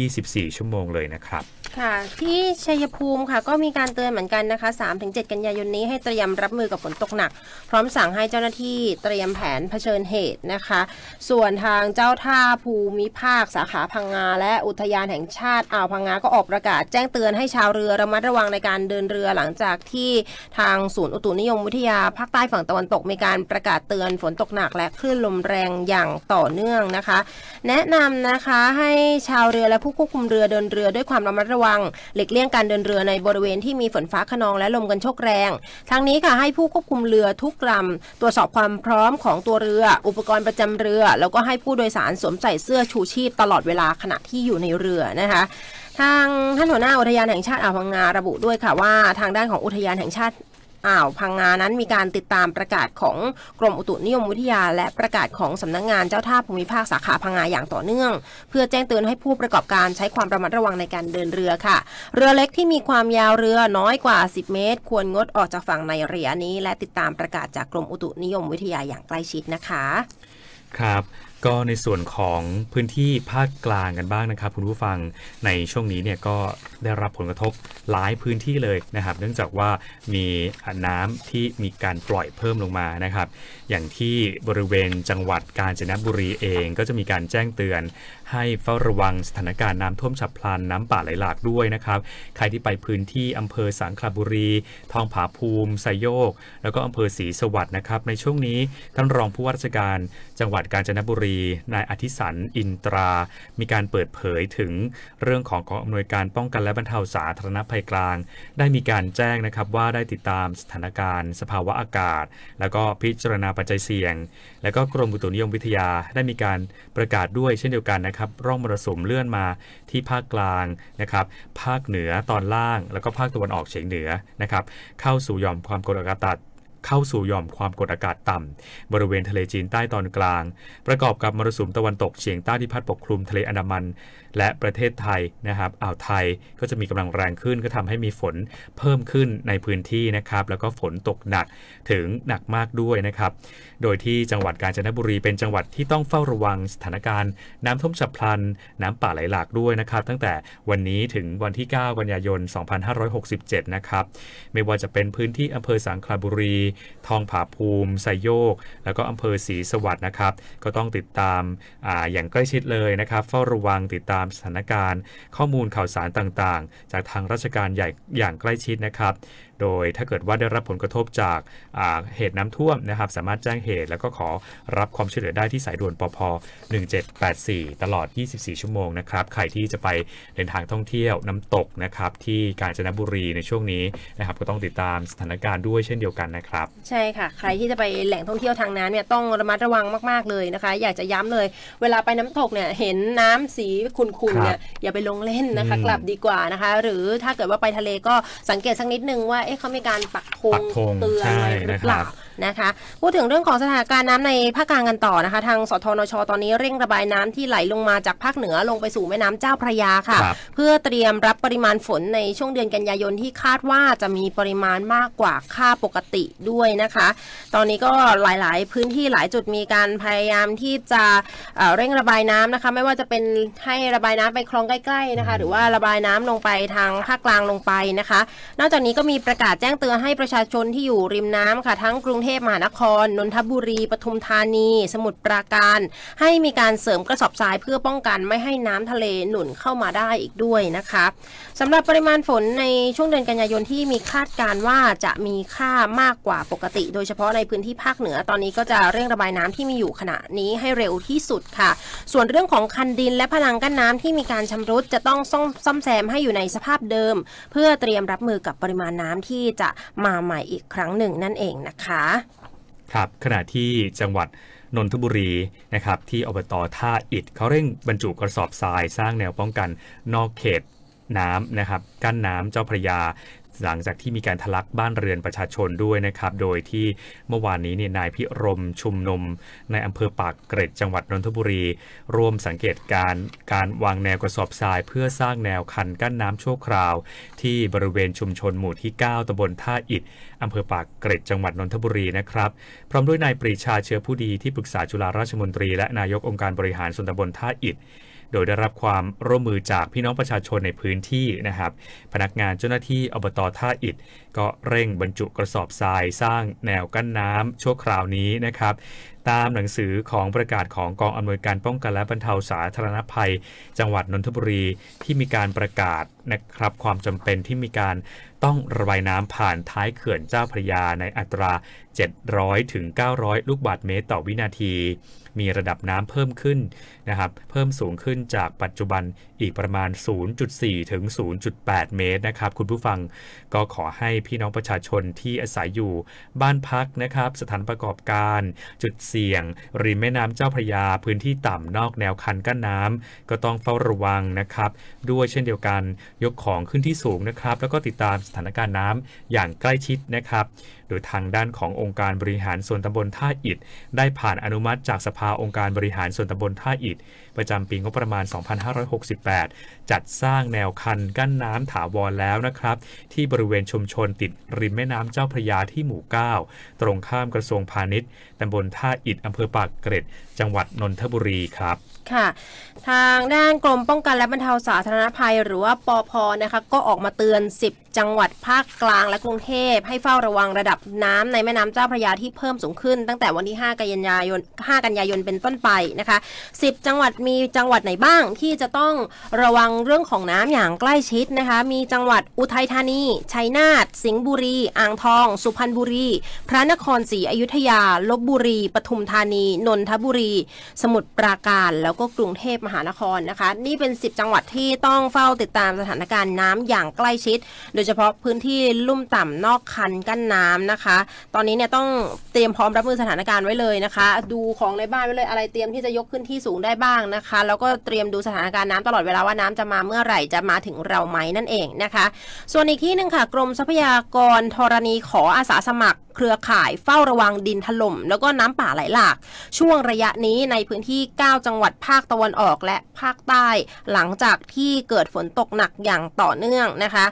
24 ชั่วโมงเลยนะครับค่ะที่ชัยภูมิค่ะก็มีการเตือนเหมือนกันนะคะ3-7กันยายนนี้ให้เตรียมรับมือกับฝนตกหนัก พร้อมสั่งให้เจ้าหน้าที่เตรียมแผนเผชิญเหตุนะคะ ส่วนทางเจ้าท่าภูมิภาค สาขาพังงาและอุทยานแห่งชาติาติอ่าวพังงา ก็ออกประกาศแจ้งเตือนให้ชาวเรือระมัดระวังในการเดินเรือหลังจากที่ทางศูนย์อุตุนิยมวิทยาภาคใต้ฝั่งตะวันตกมีการประกาศเตือนฝนตกหนัก และคลื่นลมแรงอย่างต่อเนื่องนะคะ แนะนำนะคะให้ชาวเรือและผู้ควบคุมเรือเดินเรือ ด้วยความระมัดระวังหลีกเลี่ยงการเดินเรือในบริเวณที่มีฝนฟ้าขนองและลมกันโชกแรงทั้งนี้ค่ะให้ผู้ควบคุมเรือทุกลำตรวจสอบความพร้อมของตัวเรือ อุปกรณ์ประจำเรือแล้วก็ให้ผู้โดยสารสวมใส่เสื้อชูชีพตลอดเวลาขณะที่อยู่ในเรือนะคะทางท่านหัวหน้า อุทยานแห่งชาติ อ่าวพังงาระบุด้วยค่ะว่า ทางด้านของอุทยานแห่งชาติอ่าวพังงานั้น มีการติดตามประกาศของกรมอุตุนิยมวิทยา และประกาศของสำนักงงานเจ้าท่าภูมิภาคสาขาพังงาอย่างต่อเนื่อง เพื่อแจ้งเตือนให้ผู้ประกอบการใช้ความระมัดระวังในการเดินเรือค่ะ เรือเล็กที่มีความยาวเรือน้อยกว่า 10 เมตร ควรงดออกจากฝั่งในระยะนี้ และติดตามประกาศจากกรมอุตุนิยมวิทยาอย่างใกล้ชิดนะคะ ครับก็ในส่วนของพื้นที่ภาคกลางกันบ้างนะครับ คุณผู้ฟังในช่วงนี้เนี่ยก็ได้รับผลกระทบหลายพื้นที่เลยนะครับ เนื่องจากว่ามีน้ำที่มีการปล่อยเพิ่มลงมา นะครับ อย่างที่บริเวณจังหวัดกาญจนบุรีเอง ก็จะมีการแจ้งเตือน ให้เฝ้าระวังสถานการณ์น้ำท่วมฉับพลันน้ำป่าไหลหลากด้วยนะครับ ใครที่ไปพื้นที่อำเภอสังขลบุรี ทองผาภูมิไซโยก แล้วก็อำเภอศรีสวัสดิ์นะครับ ในช่วงนี้ท่านรองผู้ว่าราชการ จังหวัดกาญจนบุรี นายอธิสันอินตรา มีการเปิดเผยถึงเรื่องของกองอำนวยการป้องกันและและบรรเทาสาธารณภัยกลางได้มีการแจ้งนะครับว่าได้ติดตามสถานการณ์ สภาวะอากาศ แล้วก็พิจารณาปัจจัยเสี่ยง และก็กรมอุตุนิยมวิทยา ได้มีการประกาศด้วยเช่นเดียวกันนะครับ ร่องมรสุมเลื่อนมาที่ภาคกลางนะครับภาคเหนือตอนล่าง แล้วก็ภาคตะวันออกเฉียงเหนือนะครับเข้าสู่ยอมความกดอากาศตัดเข้าสู่ยอมความกดอากาศต่ำบริเวณทะเลจีนใต้ตอนกลาง ประกอบกับมรสุมตะวันตกเฉียงใต้ที่พัดปกคลุมทะเลอันดามันและประเทศไทยนะครับอ่าวไทยก็จะมีกำลังแรงขึ้นก็ทำให้มีฝนเพิ่มขึ้นในพื้นที่นะครับแล้วก็ฝนตกหนักถึงหนักมากด้วยนะครับ โดยที่จังหวัดกาญจนบุรี เป็นจังหวัดที่ต้องเฝ้าระวังสถานการณ์ น้ำท่วมฉับพลัน น้ำป่าไหลหลากด้วยนะครับ ตั้งแต่วันนี้ถึงวันที่ 9 กันยายน 2567 นะครับ ไม่ว่าจะเป็นพื้นที่อำเภอสังขลาบุรี ทองผาภูมิไซโยก แล้วก็อำเภอศรีสวัสดิ์นะครับก็ต้องติดตามออย่างใกล้ชิดเลยนะครับ เฝ้าระวังติดตามามสถานการณ์ ข้อมูลข่าวสารต่างๆ จากทางราชการใหญ่อย่างใกล้ชิดนะครับโดยถ้าเกิดว่าได้รับผลกระทบจากเหตุน้ำท่วมนะครับสามารถแจ้งเหตุ แล้วก็ขอรับความช่วยเหลือได้ที่สายด่วนปพ1784 ตลอด 24 ชั่วโมงนะครับใครที่จะไปเดินทางท่องเที่ยวน้ำตกนะครับที่กาญจนบุรีในช่วงนี้นะครับก็ต้องติดตามสถานการณ์ด้วยเช่นเดียวกันนะครับใช่ค่ะ ใครที่จะไปแหล่งท่องเที่ยวทางน้ำเนี่ยต้องระมัดระวังมากๆเลยนะคะอยากจะย้ำเลย เวลาไปน้ำตกเนี่ยเห็นน้ำสีขุ่นๆเนี่ยอย่าไปลงเล่นนะคะกลับดีกว่านะคะหรือถ้าเกิดว่าไปทะเลก็สังเกตสักนิดนึงว่าเอ๊ะเขามีการปักธงเตือนอะไรหรือเปล่านะคะพูดถึงเรื่องของสถานการณ์น้ำในภาคกลางกันต่อนะคะทางสทนชตอนนี้เร่งระบายน้ำที่ไหลลงมาจากภาคเหนือลงไปสู่แม่น้ำเจ้าพระยาค่ะ เพื่อเตรียมรับปริมาณฝนในช่วงเดือนกันยายนที่คาดว่าจะมีปริมาณมากกว่าค่าปกติด้วยนะคะ ตอนนี้ก็หลายๆ พื้นที่หลายจุดมีการพยายามที่จะเเร่งระบายน้ำนะคะไม่ว่าจะเป็นให้ระบายน้ำไปคลองใกล้ๆนะคะหรือว่าระบายน้ำลงไปทางภาคกลางลงไปนะคะ นอกจากนี้ก็มีประกาศแจ้งเตือนให้ประชาชนที่อยู่ริมน้ำค่ะทั้งกรุงเทพมหานครนนทบุรี ปทุมธานี สมุทรปราการ ให้มีการเสริมกระสอบทรายเพื่อป้องกันไม่ให้น้ำทะเลหนุนเข้ามาได้อีกด้วยนะคะ สำหรับปริมาณฝนในช่วงเดือนกันยายนที่มีคาดการว่าจะมีค่ามากกว่าปกติโดยเฉพาะในพื้นที่ภาคเหนือตอนนี้ก็จะเร่งระบายน้ำที่มีอยู่ขณะนี้ให้เร็วที่สุดค่ะ ส่วนเรื่องของคันดินและพลังกั้นน้ำที่มีการชำรุดจะต้องซ่อมแซมให้อยู่ในสภาพเดิม เพื่อเตรียมรับมือกับปริมาณน้ำที่จะมาใหม่อีกครั้งหนึ่งนั่นเองนะคะครับขณะที่จังหวัดนนทบุรีนะครับที่อบตท่าอิดเขาเร่งบรรจุกระสอบทราย สร้างแนวป้องกันนอกเขตน้ำนะครับกั้นน้ำเจ้าพระยาหลังจากที่มีการทะลักบ้านเรือนประชาชนด้วยนะครับ โดยที่เมื่อวานนี้เนี่ยนายพิรมชุมนมในอำเภอปากเกร็ดจังหวัดนนทบุรีร่วมสังเกตการการวางแนวกระสอบทรายเพื่อสร้างแนวคันกั้นน้ำชั่วคราว ที่บริเวณชุมชนหมู่ที่ 9ตำบลท่าอิดอำเภอปากเกร็ด จังหวัดนนทบุรีนะครับพร้อมด้วยนายปรีชาเชื้อผู้ดีที่ปรึกษาจุฬาราชมนตรีและนายกองค์การบริหารส่วนตำบลท่าอิดโดยได้รับความร่วมมือจากพี่น้องประชาชนในพื้นที่นะครับ พนักงานเจ้าหน้าที่อบตท่าอิดก็เร่งบรรจุกระสอบทรายสร้างแนวกั้นน้ำชั่วคราวนี้นะครับ ตามหนังสือของประกาศของกองอำนวยการป้องกันและบรรเทาสาธารณภัย จังหวัดนนทบุรีที่มีการประกาศนะครับ ความจำเป็นที่มีการต้องระบายน้ำผ่านท้ายเขื่อนเจ้าพระยาในอัตรา 700-900 ลูกบาทเมตรต่อวินาทีมีระดับน้ำเพิ่มขึ้นนะครับ เพิ่มสูงขึ้นจากปัจจุบันอีกประมาณ 0.4 ถึง 0.8 เมตรนะครับ คุณผู้ฟังก็ขอให้พี่น้องประชาชนที่อาศัยอยู่บ้านพักนะครับ สถานประกอบการ จุดเสี่ยงริมแม่น้ำเจ้าพระยา พื้นที่ต่ำนอกแนวคันกั้นน้ำก็ต้องเฝ้าระวังนะครับ ด้วยเช่นเดียวกันยกของขึ้นที่สูงนะครับ แล้วก็ติดตามสถานการณ์น้ำอย่างใกล้ชิดนะครับดยทางด้านขององค์การบริหารส่วนตำบลท่าอิดได้ผ่านอนุมัติ จากสภาองค์การบริหารส่วนตำบลท่าอิดประจำปีงบประมาณ 2568 จัดสร้างแนวคันกั้นน้ำถาวรแล้วนะครับ ที่บริเวณชุมชนติดริมแม่น้ำเจ้าพระยาที่หมู่ 9 ตรงข้ามกระทรวงพาณิชย์ตำบลท่าอิดอำเภอปากเกร็ด จังหวัดนนทบุรีครับค่ะทางด้านกรมป้องกันและบรรเทาสาธารณภัยหรือว่าปอพอนะคะก็ออกมาเตือน 10 จังหวัดภาคกลางและกรุงเทพให้เฝ้าระวังระดับน้ำในแม่น้ำเจ้าพระยาที่เพิ่มสูงขึ้น ตั้งแต่วันที่5กันยายน5 กันยายนเป็นต้นไปนะคะ10 จังหวัดมีจังหวัดไหนบ้างที่จะต้องระวังเรื่องของน้ำอย่างใกล้ชิดนะคะมีจังหวัดอุทัยธานีชัยนาทสิงห์บุรีอ่างทอง สุพรรณบุรีพระนครศรีอยุธยาลบบุรี ปทุมธานี นนทบุรี สมุทรปราการแล้วแล้วก็กรุงเทพมหานครนะคะ นี่เป็น 10 จังหวัดที่ต้องเฝ้าติดตามสถานการณ์น้ำอย่างใกล้ชิด โดยเฉพาะพื้นที่ลุ่มต่ำนอกคันกั้นน้ำนะคะ ตอนนี้เนี่ยต้องเตรียมพร้อมรับมือสถานการณ์ไว้เลยนะคะ ดูของในบ้านไว้เลยอะไรเตรียมที่จะยกขึ้นที่สูงได้บ้างนะคะ แล้วก็เตรียมดูสถานการณ์น้ำตลอดเวลาว่าน้ำจะมาเมื่อไหร่จะมาถึงเราไหมนั่นเองนะคะ ส่วนอีกที่หนึ่งค่ะ กรมทรัพยากรธรณีขออาสาสมัครเครือข่ายเฝ้าระวังดินถล่มแล้วก็น้ำป่าไหลหลาก ช่วงระยะนี้ในพื้นที่ 9 จังหวัดภาคตะวันออกและภาคใต้ หลังจากที่เกิดฝนตกหนักอย่างต่อเนื่องนะคะ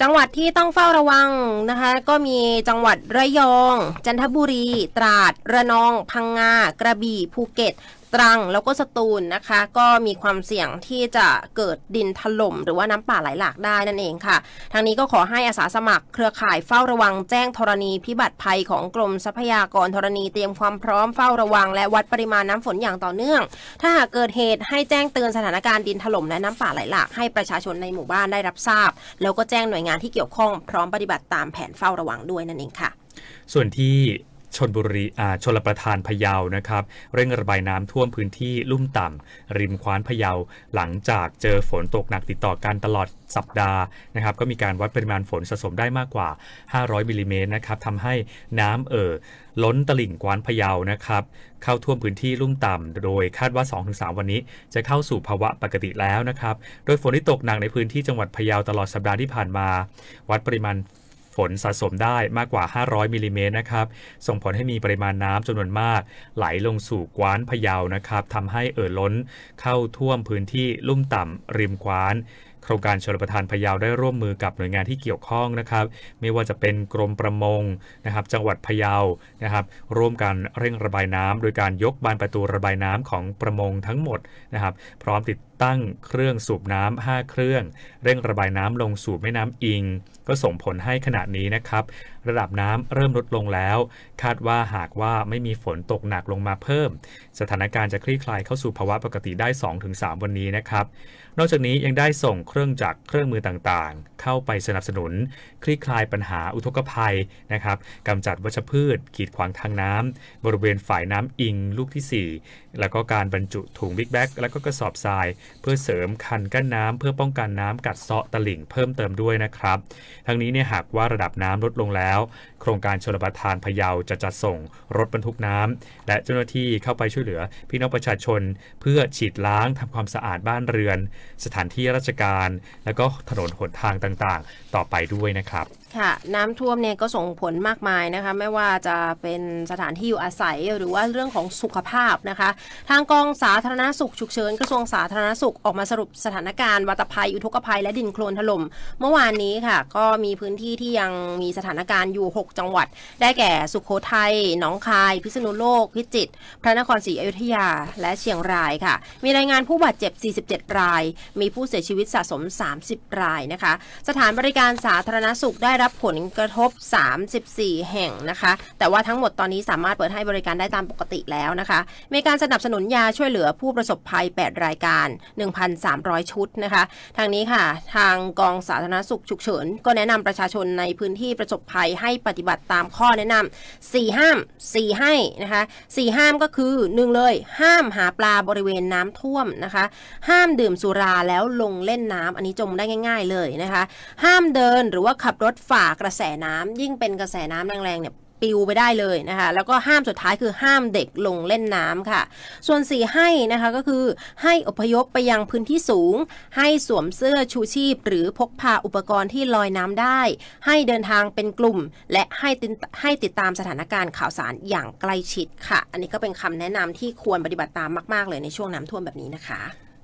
จังหวัดที่ต้องเฝ้าระวังนะคะก็มีจังหวัดระยอง จันทบุรี ตราดระนอง พังงา กระบี่ภูเก็ตตรังแล้วก็สตูลนะคะก็มีความเสี่ยงที่จะเกิดดินถล่ม หรือว่าน้ำป่าไหลหลากได้นั่นเองค่ะ ทางนี้ก็ขอให้อาสาสมัครเครือข่ายเฝ้าระวัง แจ้งธรณีพิบัติภัยของกรมทรัพยากรธรณีเตรียมความพร้อมเฝ้าระวัง และวัดปริมาณน้ำฝนอย่างต่อเนื่อง ถ้าหากเกิดเหตุให้แจ้งเตือนสถานการณ์ดินถล่มและน้ำป่าไหลหลากให้ประชาชนในหมู่บ้านได้รับทราบ แล้วก็แจ้งหน่วยงานที่เกี่ยวข้องพร้อมปฏิบัติตามแผนเฝ้าระวังด้วยนั่นเองค่ะ ส่วนที่ชนบุรีอนาชลประทานพะเยานะครับ เร่งระบายน้ำท่วมพื้นที่ลุ่มต่ำ ริมคว้านพะเยาหลังจากเจอฝนตกหนักติดต่อกัน ตลอดสัปดาห์นะครับก็มีการวัดปริมาณฝนสะสมได้มากกว่า 500 มิลิเมตรนะครับทำให้น้ำเอ่อ ล้นตลิ่งกวานพะเยานะครับ เข้าท่วมพื้นที่ลุ่มต่ำโดยคาดว่า 2-3 วันนี้ จะเข้าสู่ภาวะปกติแล้วนะครับโดยฝนที่ตกหนักในพื้นที่จังหวัดพะเยาตลอดสัปดาห์ที่ผ่านมา วัดปริมาณฝนสะสมได้มากกว่า 500 มิลิเมตรนะครับ ส่งผลให้มีปริมาณน้ำจำนวนมาก ไหลลงสู่กว้านพะเยานะครับ ทำให้เอ่อล้นเข้าท่วมพื้นที่ลุ่มต่ำริมกว้านโครงการชลประทานพะเยาได้ร่วมมือกับหน่วยงานที่เกี่ยวข้องนะครับ ไม่ว่าจะเป็นกรมประมงนะครับจังหวัดพะเยานะครับ ร่วมกันเร่งระบายน้ำ โดยการยกบานประตูระบายน้ำของประมงทั้งหมดนะครับ พร้อมติดตั้งเครื่องสูบน้ำ5เครื่องเร่งระบายน้ำลงสู่แม่น้ำอิง ก็ส่งผลให้ขณะนี้นะครับ ระดับน้ำเริ่มลดลงแล้ว คาดว่าหากว่าไม่มีฝนตกหนักลงมาเพิ่ม สถานการณ์จะคลี่คลายเข้าสู่ภาวะปกติได้ 2-3 วันนี้นะครับนอกจากนี้ยังได้ส่งเครื่องจักรเครื่องมือต่างๆ เข้าไปสนับสนุน คลี่คลายปัญหาอุทกภัยนะครับกำจัดวัชพืช ขีดขวางทางน้ำ บริเวณฝ่ายน้ำอิงลูกที่ 4 แล้วก็การบรรจุถุงบิ๊กแบ็กแล้วก็กระสอบทรายเพื่อเสริมคันกั้นน้ำเพื่อป้องกันน้ำกัดเซาะตลิ่งเพิ่มเติมด้วยนะครับ ทั้งนี้เนี่ยหากว่าระดับน้ำลดลงแล้วโครงการชลประทานพะเยาจะจัดส่งรถบรรทุกน้ำและเจ้าหน้าที่เข้าไปช่วยเหลือพี่น้องประชาชน เพื่อฉีดล้างทำความสะอาดบ้านเรือน สถานที่ราชการ และก็ถนนหนทางต่างๆ ต่อไปด้วยนะครับค่ะน้ำท่วมเนี่ยก็ส่งผลมากมายนะคะไม่ว่าจะเป็นสถานที่อยู่อาศัยหรือว่าเรื่องของสุขภาพนะคะ ทางกองสาธารณสุข ฉุกเฉินกระทรวงสาธารณสุขออกมาสรุปสถานการณ์วัตภัยอุทกภัยและดินโคลนถล่มเมื่อวานนี้ค่ะ ก็มีพื้นที่ที่ยังมีสถานการณ์อยู่ 6 จังหวัด ได้แก่สุขโขทัยหนองคาย พิษณุโลก พิจิตรพระนครศรีอยุธยาและเชียงรายค่ะมีรายงานผู้บาดเจ็บ47ราย มีผู้เสียชีวิตสะสม 30 รายนะคะ สถานบริการสาธารณสุขได้รับผลกระทบ 34 แห่งนะคะ แต่ว่าทั้งหมดตอนนี้สามารถเปิดให้บริการได้ตามปกติแล้วนะคะ มีการสนับสนุนยาช่วยเหลือผู้ประสบภัย 8 รายการ 1,300 ชุดนะคะ ทางนี้ค่ะ ทางกองสาธารณสุขฉุกเฉินก็แนะนำประชาชนในพื้นที่ประสบภัยให้ปฏิบัติตามข้อแนะนำ 4 ห้าม 4 ให้นะคะ4ห้ามก็คือ 1 เลย ห้ามหาปลาบริเวณน้ำท่วมนะคะ ห้ามดื่มสุราแล้วลงเล่นน้ำ อันนี้จมได้ง่าย ๆเลยนะคะ ห้ามเดินหรือว่าขับรถฝ่า่ากระแสน้ำยิ่งเป็นกระแสน้ำแรงๆเนี่ยปิวไปได้เลยนะคะ แล้วก็ห้ามสุดท้ายคือ ห้ามเด็กลงเล่นน้ำค่ะ ส่วนสีให้นะคะก็คือให้อพยพไปยังพื้นที่สูง ให้สวมเสื้อชูชีพ หรือพกพาอุปกรณ์ที่ลอยน้ำได้ ให้เดินทางเป็นกลุ่มและให้ติดให้ติดตามสถานการณ์ข่าวสารอย่างใกล้ชิดค่ะ อันนี้ก็เป็นคำแนะนำที่ควรปฏิบัติตามมากๆเลยในช่วงน้ำท่วมแบบนี้นะคะ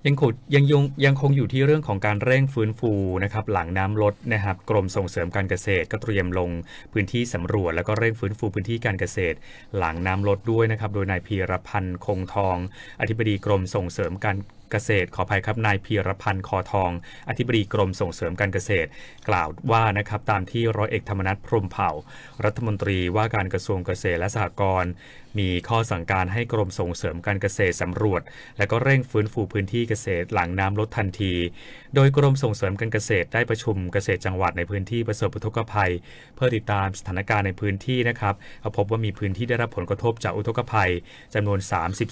ยังคงยังยงยังคงอยู่ที่เรื่องของการเร่งฟื้นฟูนะครับหลังน้ำลดนะครับกรมส่งเสริมการเกษตรก็เตรียมลง พื้นที่สำรวจ แล้วก็เร่งฟื้นฟูพื้นที่การเกษตร หลังน้ำลดด้วย นะครับโดยนายพีรพันธ์คงทอง อธิบดีกรมส่งเสริมการเกษตรขออภัยครับนายพีรพันธ์คอทอง อธิบดีกรมส่งเสริมการเกษตร กล่าวว่านะครับตามที่ร้อยเอกธรรมนัฐพรมเผ่า รัฐมนตรีว่าการกระทรวงเกษตรและสหกรณ์มีข้อสั่งการให้กรมส่งเสริมการเกษตรสำรวจ และก็เร่งฟื้นฟูพื้นที่เกษตรหลังน้ำลดทันที โดยกรมส่งเสริมการเกษตรได้ประชุมเกษตรจังหวัดในพื้นที่ประสบอุทกภัย เพื่อติดตามสถานการณ์ในพื้นที่นะครับพบว่ามีพื้นที่ได้รับผลกระทบจากอุทกภัยจำนวน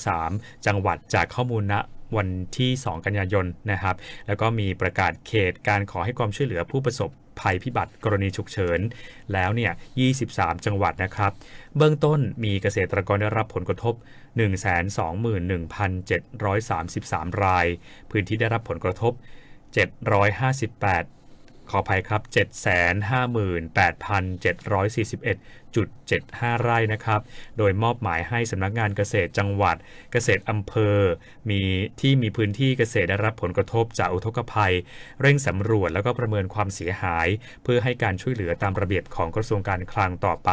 33 จังหวัดจากข้อมูลณวันที่ 2 กันยายนนะครับ แล้วก็มีประกาศเขตการขอให้ความช่วยเหลือผู้ประสบภัยพิบัติกรณีฉุกเฉิน แล้วเนี่ย23 จังหวัดนะครับ เบื้องต้นมีเกษตรกรได้รับผลกระทบ 121,733 ราย พื้นที่ได้รับผลกระทบ 758ขออภัยครับ 758,741.75 ไร่ นะครับ โดยมอบหมายให้สำนักงานเกษตรจังหวัด เกษตรอำเภอ มีที่มีพื้นที่เกษตรได้รับผลกระทบจากอุทกภัย เร่งสำรวจแล้วก็ประเมินความเสียหาย เพื่อให้การช่วยเหลือตามระเบียบของกระทรวงการคลังต่อไป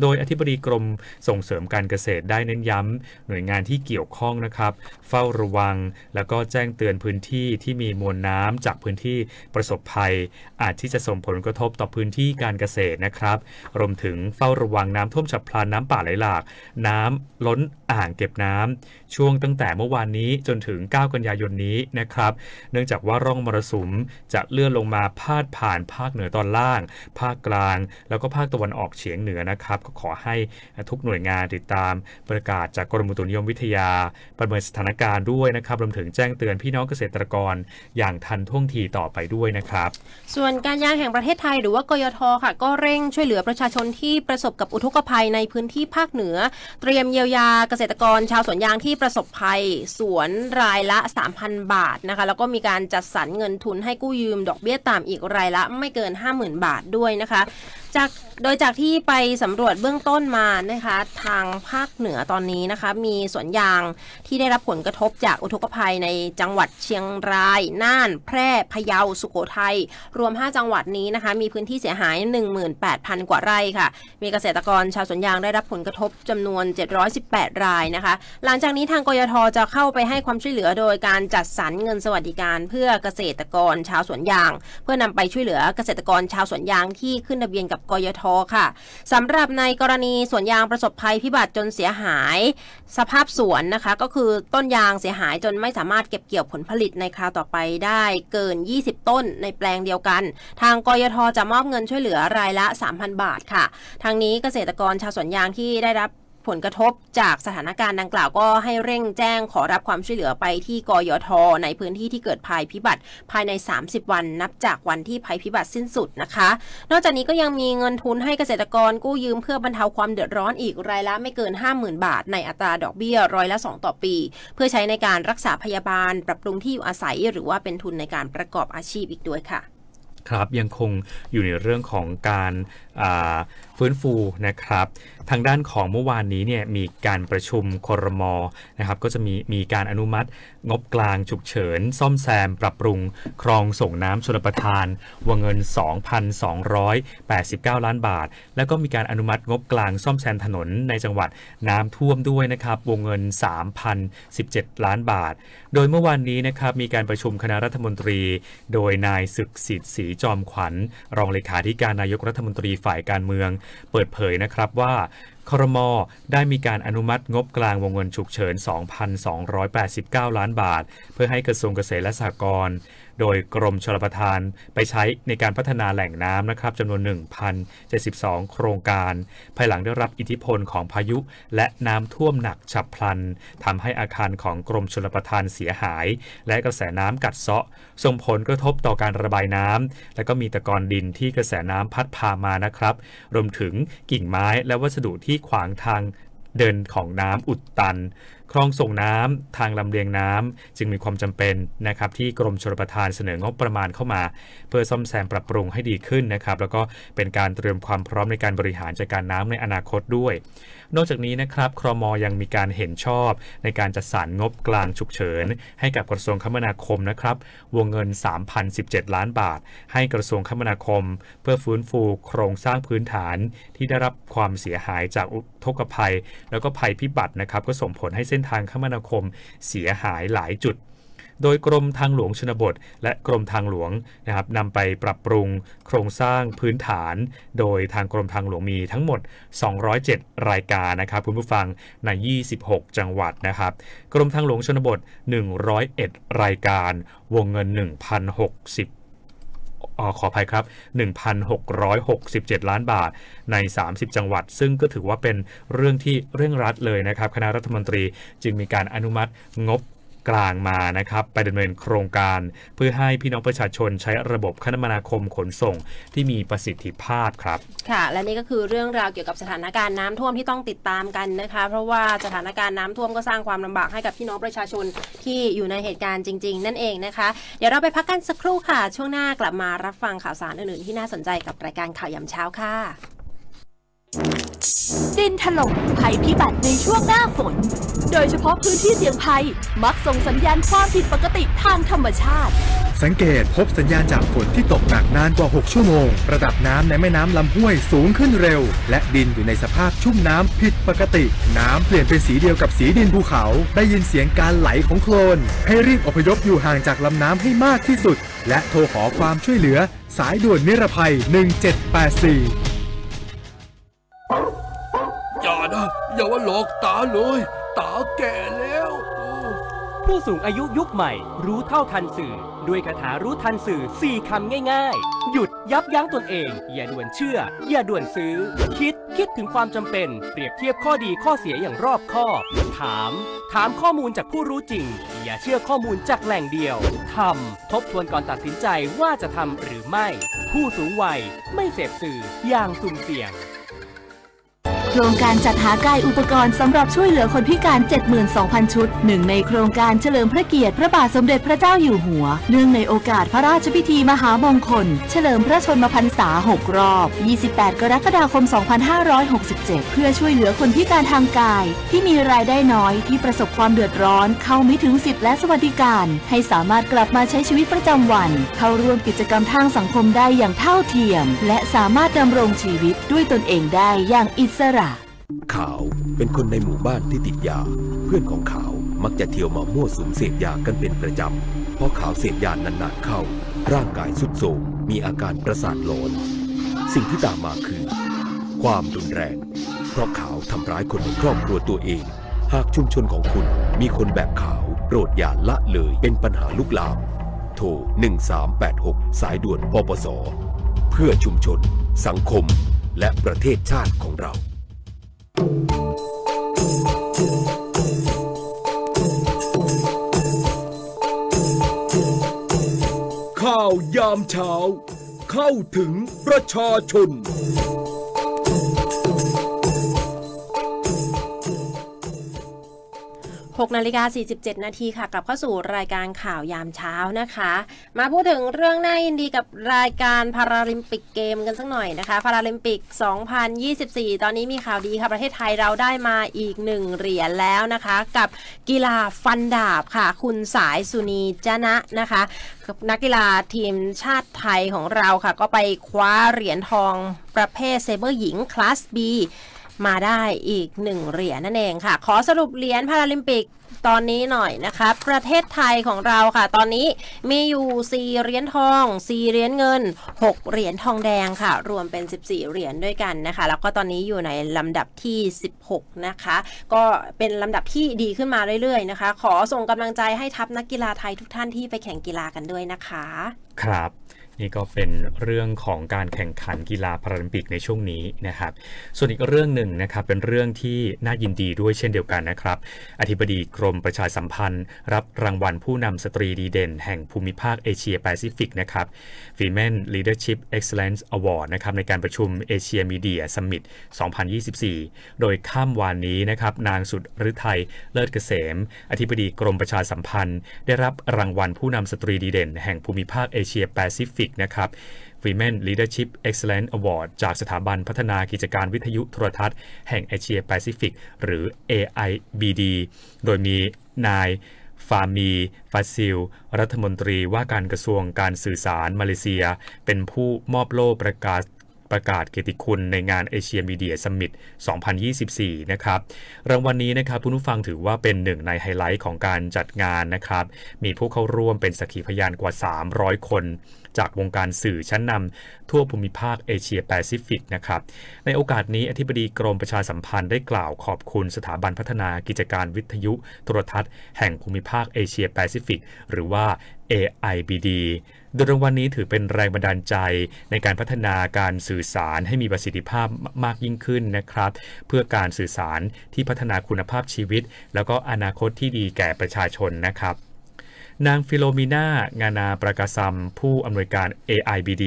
โดยอธิบดีกรมส่งเสริมการเกษตรได้เน้นย้ำหน่วยงานที่เกี่ยวข้องนะครับ เฝ้าระวังแล้วก็แจ้งเตือนพื้นที่ที่มีมวลน้ำจากพื้นที่ประสบภัย อาจที่จะส่งผลกระทบต่อพื้นที่การเกษตรนะครับ รวมถึงเฝ้าระวังน้ำท่วมฉับพลันน้ำป่าไหลหลาก น้ำล้นอ่างเก็บน้ำช่วงตั้งแต่เมื่อวานนี้จนถึง 9 กันยายนนี้นะครับ เนื่องจากว่าร่องมรสุม จะเลื่อนลงมาพาดผ่านภาคเหนือตอนล่าง ภาคกลาง แล้วก็ภาคตะวันออกเฉียงเหนือนะครับก็ขอให้ทุกหน่วยงานติดตามประกาศจากกรมอุตุนิยมวิทยาประเมินสถานการณ์ด้วยนะครับรวมถึงแจ้งเตือนพี่น้องเกษตรกรอย่างทันท่วงทีต่อไปด้วยนะครับส่วนการยางแห่งประเทศไทย หรือว่ากยทค่ะ ก็เร่งช่วยเหลือประชาชนที่ประสบกับอุทกภัยในพื้นที่ภาคเหนือ เตรียมเยียวยาเกษตรกรชาวสวนยางที่ประสบภัย สวนรายละ 3,000 บาทนะคะ แล้วก็มีการจัดสรรเงินทุนให้กู้ยืมดอกเบี้ยต่ำอีกรายละไม่เกิน 50,000 บาทด้วยนะคะ จากโดยจากที่ไปสำรวจเบื้องต้นมานะคะทางภาคเหนือตอนนี้นะคะมีสวนยางที่ได้รับผลกระทบจากอุทกภัยในจังหวัดเชียงราย น่าน แพร่ พะเยา สุโขทัย รวม 5 จังหวัดนี้นะคะมีพื้นที่เสียหาย 18,000 กว่าไร่ค่ะ มีเกษตรกรชาวสวนยางได้รับผลกระทบจำนวน 718 รายนะคะ หลังจากนี้ทางกยทจะเข้าไปให้ความช่วยเหลือโดยการจัดสรรเงินสวัสดิการเพื่อเกษตรกรชาวสวนยางเพื่อนำไปช่วยเหลือเกษตรกรชาวสวนยางที่ขึ้นทะเบียนกับกยทค่ะ สำหรับในกรณีสวนยางประสบภัยพิบัติจนเสียหายสภาพสวนนะคะ ก็คือต้นยางเสียหายจนไม่สามารถเก็บเกี่ยวผลผลิตในคราวต่อไปได้เกิน 20 ต้นในแปลงเดียวกัน ทางกยทจะมอบเงินช่วยเหลือรายละ 3,000 บาทค่ะทางนี้เกษตรกรชาวสวนยางที่ได้รับผลกระทบจากสถานการณ์ดังกล่าว ก็ให้เร่งแจ้งขอรับความช่วยเหลือไปที่กยทในพื้นที่ที่เกิดภัยพิบัติภายใน 30 วันนับจากวันที่ภัยพิบัติสิ้นสุดนะคะ นอกจากนี้ก็ยังมีเงินทุนให้เกษตรกรกู้ยืมเพื่อบรรเทาความเดือดร้อนอีก รายละไม่เกิน 50,000 บาท ในอัตราดอกเบี้ยร้อยละ 2 ต่อปี เพื่อใช้ในการรักษาพยาบาลปรับปรุงที่อยู่อาศัยหรือว่าเป็นทุนในการประกอบอาชีพอีกด้วยค่ะ ครับยังคงอยู่ในเรื่องของการฟื้นฟูนะครับทางด้านของเมื่อวานนี้เนี่ยมีการประชุมคอรมอนะครับก็จะมีมีการอนุมัติงบกลางฉุกเฉินซ่อมแซมปรับปรุงคลองส่งน้ำชลประทาน วงเงิน 2,289 ล้านบาท แล้วก็มีการอนุมัติงบกลางซ่อมแซมถนนในจังหวัดน้ำท่วมด้วยนะครับวงเงิน 3,017 ล้านบาท โดยเมื่อวานนี้นะครับมีการประชุมคณะรัฐมนตรี โดยนายศึกสิทธิ์ศรีจอมขวัญรองเลขาธิการนายกรัฐมนตรีฝ่ายการเมืองเปิดเผยนะครับว่าครมได้มีการอนุมัติงบกลางวงเงินฉุกเฉิน 2,289 ล้านบาท เพื่อให้กระทรวงเกษตรและสหกรณ์โดยกรมชลประทาน ไปใช้ในการพัฒนาแหล่งน้ำนะครับจำนวน 1,072 โครงการ ภายหลังได้รับอิทธิพลของพายุ และน้ำท่วมหนักฉับพลันทำให้อาคารของกรมชลประทานเสียหาย และกระแสน้ำกัดเซาะ ส่งผลกระทบต่อการระบายน้ำและก็มีตะกอนดินที่กระแสน้ำพัดพามานะครับ รวมถึงกิ่งไม้และวัสดุที่ที่ขวางทางเดินของน้ำอุดตัน คลองส่งน้ำทางลำเลียงน้ำจึงมีความจำเป็นนะครับ ที่กรมชลประทานเสนองบประมาณเข้ามา เพื่อซ่อมแซมปรับปรุงให้ดีขึ้นนะครับ แล้วก็เป็นการเตรียมความพร้อมในการบริหารจัดการน้ำในอนาคตด้วยนอกจากนี้นะครับ ครม ยังมีการเห็นชอบในการจัดสรรงบกลางฉุกเฉินให้กับกระทรวงคมนาคมนะครับ วงเงิน 3,017 ล้านบาท ให้กระทรวงคมนาคมเพื่อฟื้นฟูโครงสร้างพื้นฐานที่ได้รับความเสียหายจากอุทกภัย แล้วก็ภัยพิบัตินะครับ ก็ส่งผลให้เส้นทางคมนาคมเสียหายหลายจุดโดยกรมทางหลวงชนบท และกรมทางหลวงนะครับนำไปปรับปรุงโครงสร้างพื้นฐาน โดยทางกรมทางหลวงมีทั้งหมด 207 รายการนะครับคุณผู้ฟังใน 26 จังหวัดนะครับกรมทางหลวงชนบท 101 รายการวงเงิน1,060ขออภัยครับ 1,667 ล้านบาทใน 30 จังหวัด ซึ่งก็ถือว่าเป็นเรื่องที่เร่งรัดเลยนะครับคณะรัฐมนตรีจึงมีการอนุมัติงบกลางมานะครับไปดำเนินโครงการเพื่อให้พี่น้องประชาชนใช้ระบบคมนาคมขนส่ง ที่มีประสิทธิภาพครับค่ะ และนี่ก็คือเรื่องราวเกี่ยวกับสถานการณ์น้ำท่วมที่ต้องติดตามกันนะคะเพราะว่าสถานการณ์น้ำท่วมก็สร้างความลำบากให้กับพี่น้องประชาชนที่อยู่ในเหตุการณ์จริงๆ นั่นเองนะคะเดี๋ยวเราไปพักกันสักครู่ค่ะ ช่วงหน้ากลับมารับฟังข่าวสารอื่นๆที่น่าสนใจกับรายการข่าวยามเช้าค่ะดินถล่มภัยพิบัติในช่วงหน้าฝน โดยเฉพาะพื้นที่เสี่ยงภัย มักส่งสัญญาณความผิดปกติทางธรรมชาติ สังเกตพบสัญญาณจากฝนที่ตกหนักนานกว่า 6 ชั่วโมง ระดับน้ำในแม่น้ำลำห้วยสูงขึ้นเร็ว และดินอยู่ในสภาพชุ่มน้ำผิดปกติ น้ำเปลี่ยนเป็นสีเดียวกับสีดินภูเขา ได้ยินเสียงการไหลของโคลน ให้รีบอพยพอยู่ห่างจากลำน้ำให้มากที่สุด และโทรขอความช่วยเหลือสายด่วนนิรภัย 1784อย่าว่าหลอกตาเลยตาแก่แล้ว ผู้สูงอายุยุคใหม่รู้เท่าทันสื่อ ด้วยคาถารู้ทันสื่อ4คำง่าย ๆหยุดยับยั้งตนเอง อย่าด่วนเชื่อ อย่าด่วนซื้อ คิดคิดถึงความจำเป็น เปรียบเทียบข้อดีข้อเสียอย่างรอบคอบถาม ถามข้อมูลจากผู้รู้จริง อย่าเชื่อข้อมูลจากแหล่งเดียวทำทบทวนก่อนตัดสินใจว่าจะทำหรือไม่ ผู้สูงวัยไม่เสพสื่ออย่างสุ่มเสี่ยงครงการจัดหากายอุปกรณ์สำหรับช่วยเหลือคนพิการ 72,000 ชุดหนึ่งในโครงการเฉลิมพระเกียรติพระบาทสมเด็จพระเจ้าอยู่หัวเนื่องในโอกาสพระราชพิธีมหามงคล เฉลิมพระชนมพรรษา 6 รอบ 28 กรกฎาคม 2567 เพื่อช่วยเหลือคนพิการทางกาย ที่มีรายได้น้อยที่ประสบความเดือดร้อน เข้าไม่ถึงสิทธิและสวัสดิการ ให้สามารถกลับมาใช้ชีวิตประจำวัน เข้าร่วมกิจกรรมทางสังคมได้อย่างเท่าเทียม และสามารถดำรงชีวิตด้วยตนเองได้อย่างอิสระขาว เป็นคนในหมู่บ้านที่ติดยา เพื่อนของขาวมักจะเที่ยวมามั่วสุมเสพยากันเป็นประจำเพราะขาวเสพยานานๆเข้าร่างกายสุดโทมมีอาการประสาทหลอน สิ่งที่ตามมาคือ ความรุนแรง เพราะขาวทำร้ายคนในครอบครัวตัวเอง หากชุมชนของคุณมีคนแบบขาว โปรดอย่าละเลยเป็นปัญหาลุกลามโทร1386สายด่วนปปสเพื่อชุมชน สังคมและประเทศชาติของเราข่าวยามเช้าเข้าถึงประชาชน6นาฬิกา47 นาทีค่ะกลับเข้าสู่รายการข่าวยามเช้านะคะ มาพูดถึงเรื่องน่ายินดีกับรายการพาราลิมปิกเกมกันสักหน่อยนะคะ พาราลิมปิก 2024 ตอนนี้มีข่าวดีค่ะประเทศไทยเราได้มาอีกหนึ่งเหรียญแล้วนะคะ กับกีฬาฟันดาบค่ะ คุณสายสุนีจนะนะคะ นักกีฬาทีมชาติไทยของเราค่ะ ก็ไปคว้าเหรียญทองประเภทเซเบอร์หญิงคลาส B มาได้อีกหนึ่งเหรียญนั่นเองค่ะ ขอสรุปเหรียญพาราลิมปิกตอนนี้หน่อยนะคะ ประเทศไทยของเราค่ะ ตอนนี้มีอยู่4เหรียญทอง4เหรียญเงิน 6เหรียญทองแดงค่ะ รวมเป็น 14เหรียญด้วยกันนะคะ แล้วก็ตอนนี้อยู่ในลำดับที่ 16 นะคะ ก็เป็นลำดับที่ดีขึ้นมาเรื่อยๆนะคะ ขอส่งกำลังใจให้ทัพนักกีฬาไทยทุกท่านที่ไปแข่งกีฬากันด้วยนะคะครับนี่ก็เป็นเรื่องของการแข่งขันกีฬาพาราลิมปิกในช่วงนี้นะครับ ส่วนอีกเรื่องหนึ่งนะครับ เป็นเรื่องที่น่ายินดีด้วยเช่นเดียวกันนะครับ อธิบดีกรมประชาสัมพันธ์ รับรางวัลผู้นำสตรีดีเด่น แห่งภูมิภาคเอเชียแปซิฟิกนะครับ f e m e n Leadership Excellence Award นะครับในการประชุมเอเชียมีเดียสมิธ2024 โดยข้ามวานนี้นะครับนางสุดฤทัยเลิศเกษม อธิบดีกรมประชาสัมพันธ์ ได้รับรางวัลผู้นำสตรีดีเด่นแห่งภูมิภาคเอเชียแปซิฟิกีกนะครับ Women Leadership Excellence Award จากสถาบันพัฒนากิจการวิทยุโทรทัศน์แห่งเอเชียแปซิฟิกหรือ AIBD โดยมีนาย ฟามี ฟาซิล รัฐมนตรีว่าการกระทรวงการสื่อสารมาเลเซีย เป็นผู้มอบโล่ประกาศประกาศเกียรติคุณในงานเอเชียมีเดียสมิธ2024 นะครับ รางวัลนนี้นะครับคุณผู้ฟังถือว่าเป็นหนึ่งในไฮไลท์ของการจัดงานนะครับ มีผู้เข้าร่วมเป็นสักขีพยานกว่า 300 คน จากวงการสื่อชั้นนำทั่วภูมิภาคเอเชียแปซิฟิกนะครับ ในโอกาสนี้อธิบดีกรมประชาสัมพันธ์ได้กล่าวขอบคุณสถาบันพัฒนากิจการวิทยุโทรทัศน์ แห่งภูมิภาคเอเชียแปซิฟิกหรือว่า AIBD โดยรางวัลนนี้ถือเป็นแรงบันดาลใจในการพัฒนาการสื่อสารให้มีประสิทธิภาพมากยิ่งขึ้นนะครับ เพื่อการสื่อสารที่พัฒนาคุณภาพชีวิตแล้วก็อนาคตที่ดีแก่ประชาชนนะครับนางฟิโลมีนางานาประกาซมผู้อำนวยการ AIBD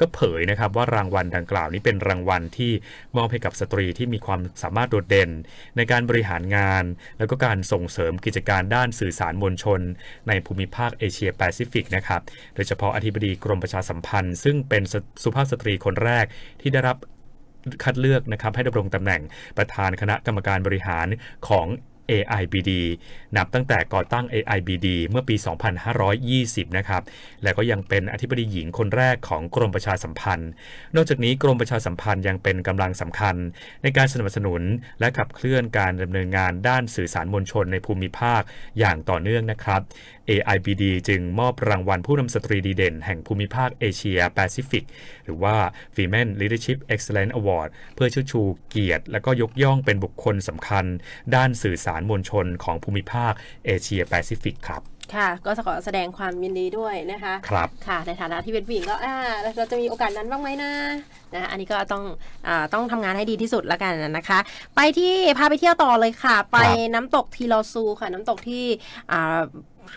ก็เผยนะครับว่ารางวัลดังกล่าวนี้เป็นรางวัลที่มอบให้กับสตรีที่มีความสามารถโดดเด่นในการบริหารงาน แล้วก็การส่งเสริมกิจการด้านสื่อสารมวลชน ในภูมิภาคเอเชียแปซิฟิกนะครับ โดยเฉพาะอธิบดีกรมประชาสัมพันธ์ ซึ่งเป็นสุภาพสตรีคนแรกที่ได้รับคัดเลือกนะครับให้ดำรงตำแหน่งประธานคณะกรรมการบริหารของ AIBD นับตั้งแต่ก่อตั้ง AIBD เมื่อปี 2520 นะครับ และก็ยังเป็นอธิบดีหญิงคนแรกของกรมประชาสัมพันธ์ นอกจากนี้กรมประชาสัมพันธ์ยังเป็นกำลังสำคัญ ในการสนับสนุนและขับเคลื่อนการดำเนินงานด้านสื่อสารมวลชนในภูมิภาคอย่างต่อเนื่องนะครับ AIBD จึงมอบรางวัลผู้นำสตรีดีเด่น แห่งภูมิภาคเอเชียแปซิฟิกหรือว่า f e m e n Leadership Excellence Award เพื่อชูชูเกียรติและก็ยกย่องเป็นบุคคลสำคัญ ด้านสื่อสารมวลชนของภูมิภาคเอเชียแปซิฟิกครับ ค่ะ ก็ขอแสดงความยินดีด้วยนะคะครับค่ะในฐานะที่เป็นผู้หญิงก็อ่าเราจะมีโอกาสนั้นบ้างไหมนะนะ อันนี้ก็ต้องอต้องทำงานให้ดีที่สุดแล้วกันนะคะ ไปที่พาไปเที่ยวต่อเลยค่ะ ไปน้ำตกทีลอซูค่ะน้ำตกที่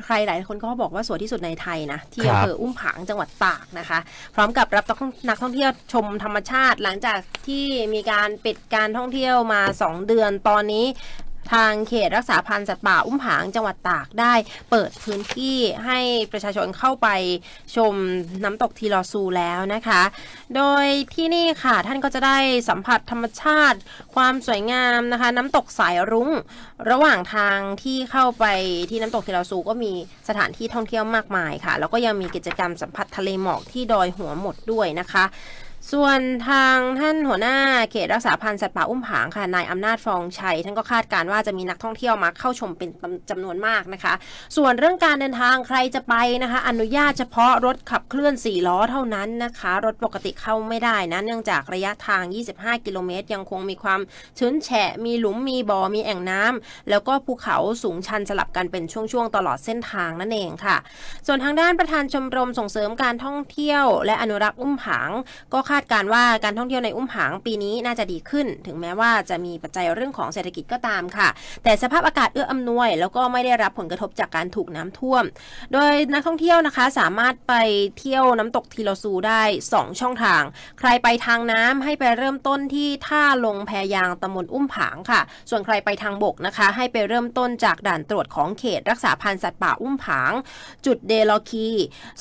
ใครหลายคนก็บอกว่าสวยที่สุดในไทยนะ ที่อำเภออุ้มผางจังหวัดตากนะคะ พร้อมกับรับนักท่องเที่ยวชมธรรมชาติหลังจากที่มีการปิดการท่องเที่ยวมา 2 เดือนตอนนี้ทางเขตรักษาพันธุ์สัตว์ป่าอุ้มผางจังหวัดตากได้ เปิดพื้นที่ให้ประชาชนเข้าไปชมน้ำตกทีลอซูแล้วนะคะ โดยที่นี่ค่ะ ท่านก็จะได้สัมผัสธรรมชาติความสวยงามนะคะ น้ำตกสายรุง้งระหว่างทางที่เข้าไปที่น้ำตกทีลอซูก็มีสถานที่ท่องเที่ยวมากมายค่ะแล้วก็ยังมีกิจกรรมสัมผัสทะเลหมอกที่ดอยหัวหมดด้วยนะคะส่วนทางท่านหัวหน้าเขตรักษาพันธุ์สัตว์ป่า อุ้มผางค่ะ นายอำนาจฟองชัย ท่านก็คาดการว่าจะมีนักท่องเที่ยวมาเข้าชมเป็นจำนวนมากนะคะ ส่วนเรื่องการเดินทางใครจะไปนะคะ อนุญาตเฉพาะรถขับเคลื่อน 4 ล้อเท่านั้นนะคะ รถปกติเข้าไม่ได้นะเนื่องจากระยะทาง 25 กิโลเมตร ยังคงมีความชื้นแฉะมีหลุมมีบ่อมีแอ่งน้ำ แล้วก็ภูเขาสูงชันสลับกันเป็นช่วงๆตลอดเส้นทางนั่นเองค่ะ ส่วนทางด้านประธานชมรมส่งเสริมการท่องเที่ยว และอนุรักษ์อุ้มผางก็คาดการว่าการท่องเที่ยวในอุ้มผางปีนี้น่าจะดีขึ้น ถึงแม้ว่าจะมีปัจจัยเรื่องของเศรษฐกิจก็ตามค่ะ แต่สภาพอากาศเอื้ออำนวย แล้วก็ไม่ได้รับผลกระทบจากการถูกน้ำท่วม โดยนักท่องเที่ยวนะคะสามารถไปเที่ยวน้ำตกทีโลซูได้ 2 ช่องทาง ใครไปทางน้ำให้ไปเริ่มต้นที่ท่าลงแพยางตำบลอุ้มผางค่ะ ส่วนใครไปทางบกนะคะ ให้ไปเริ่มต้นจากด่านตรวจของเขตรักษาพันธุ์สัตว์ป่าอุ้มผางจุดเดลอคี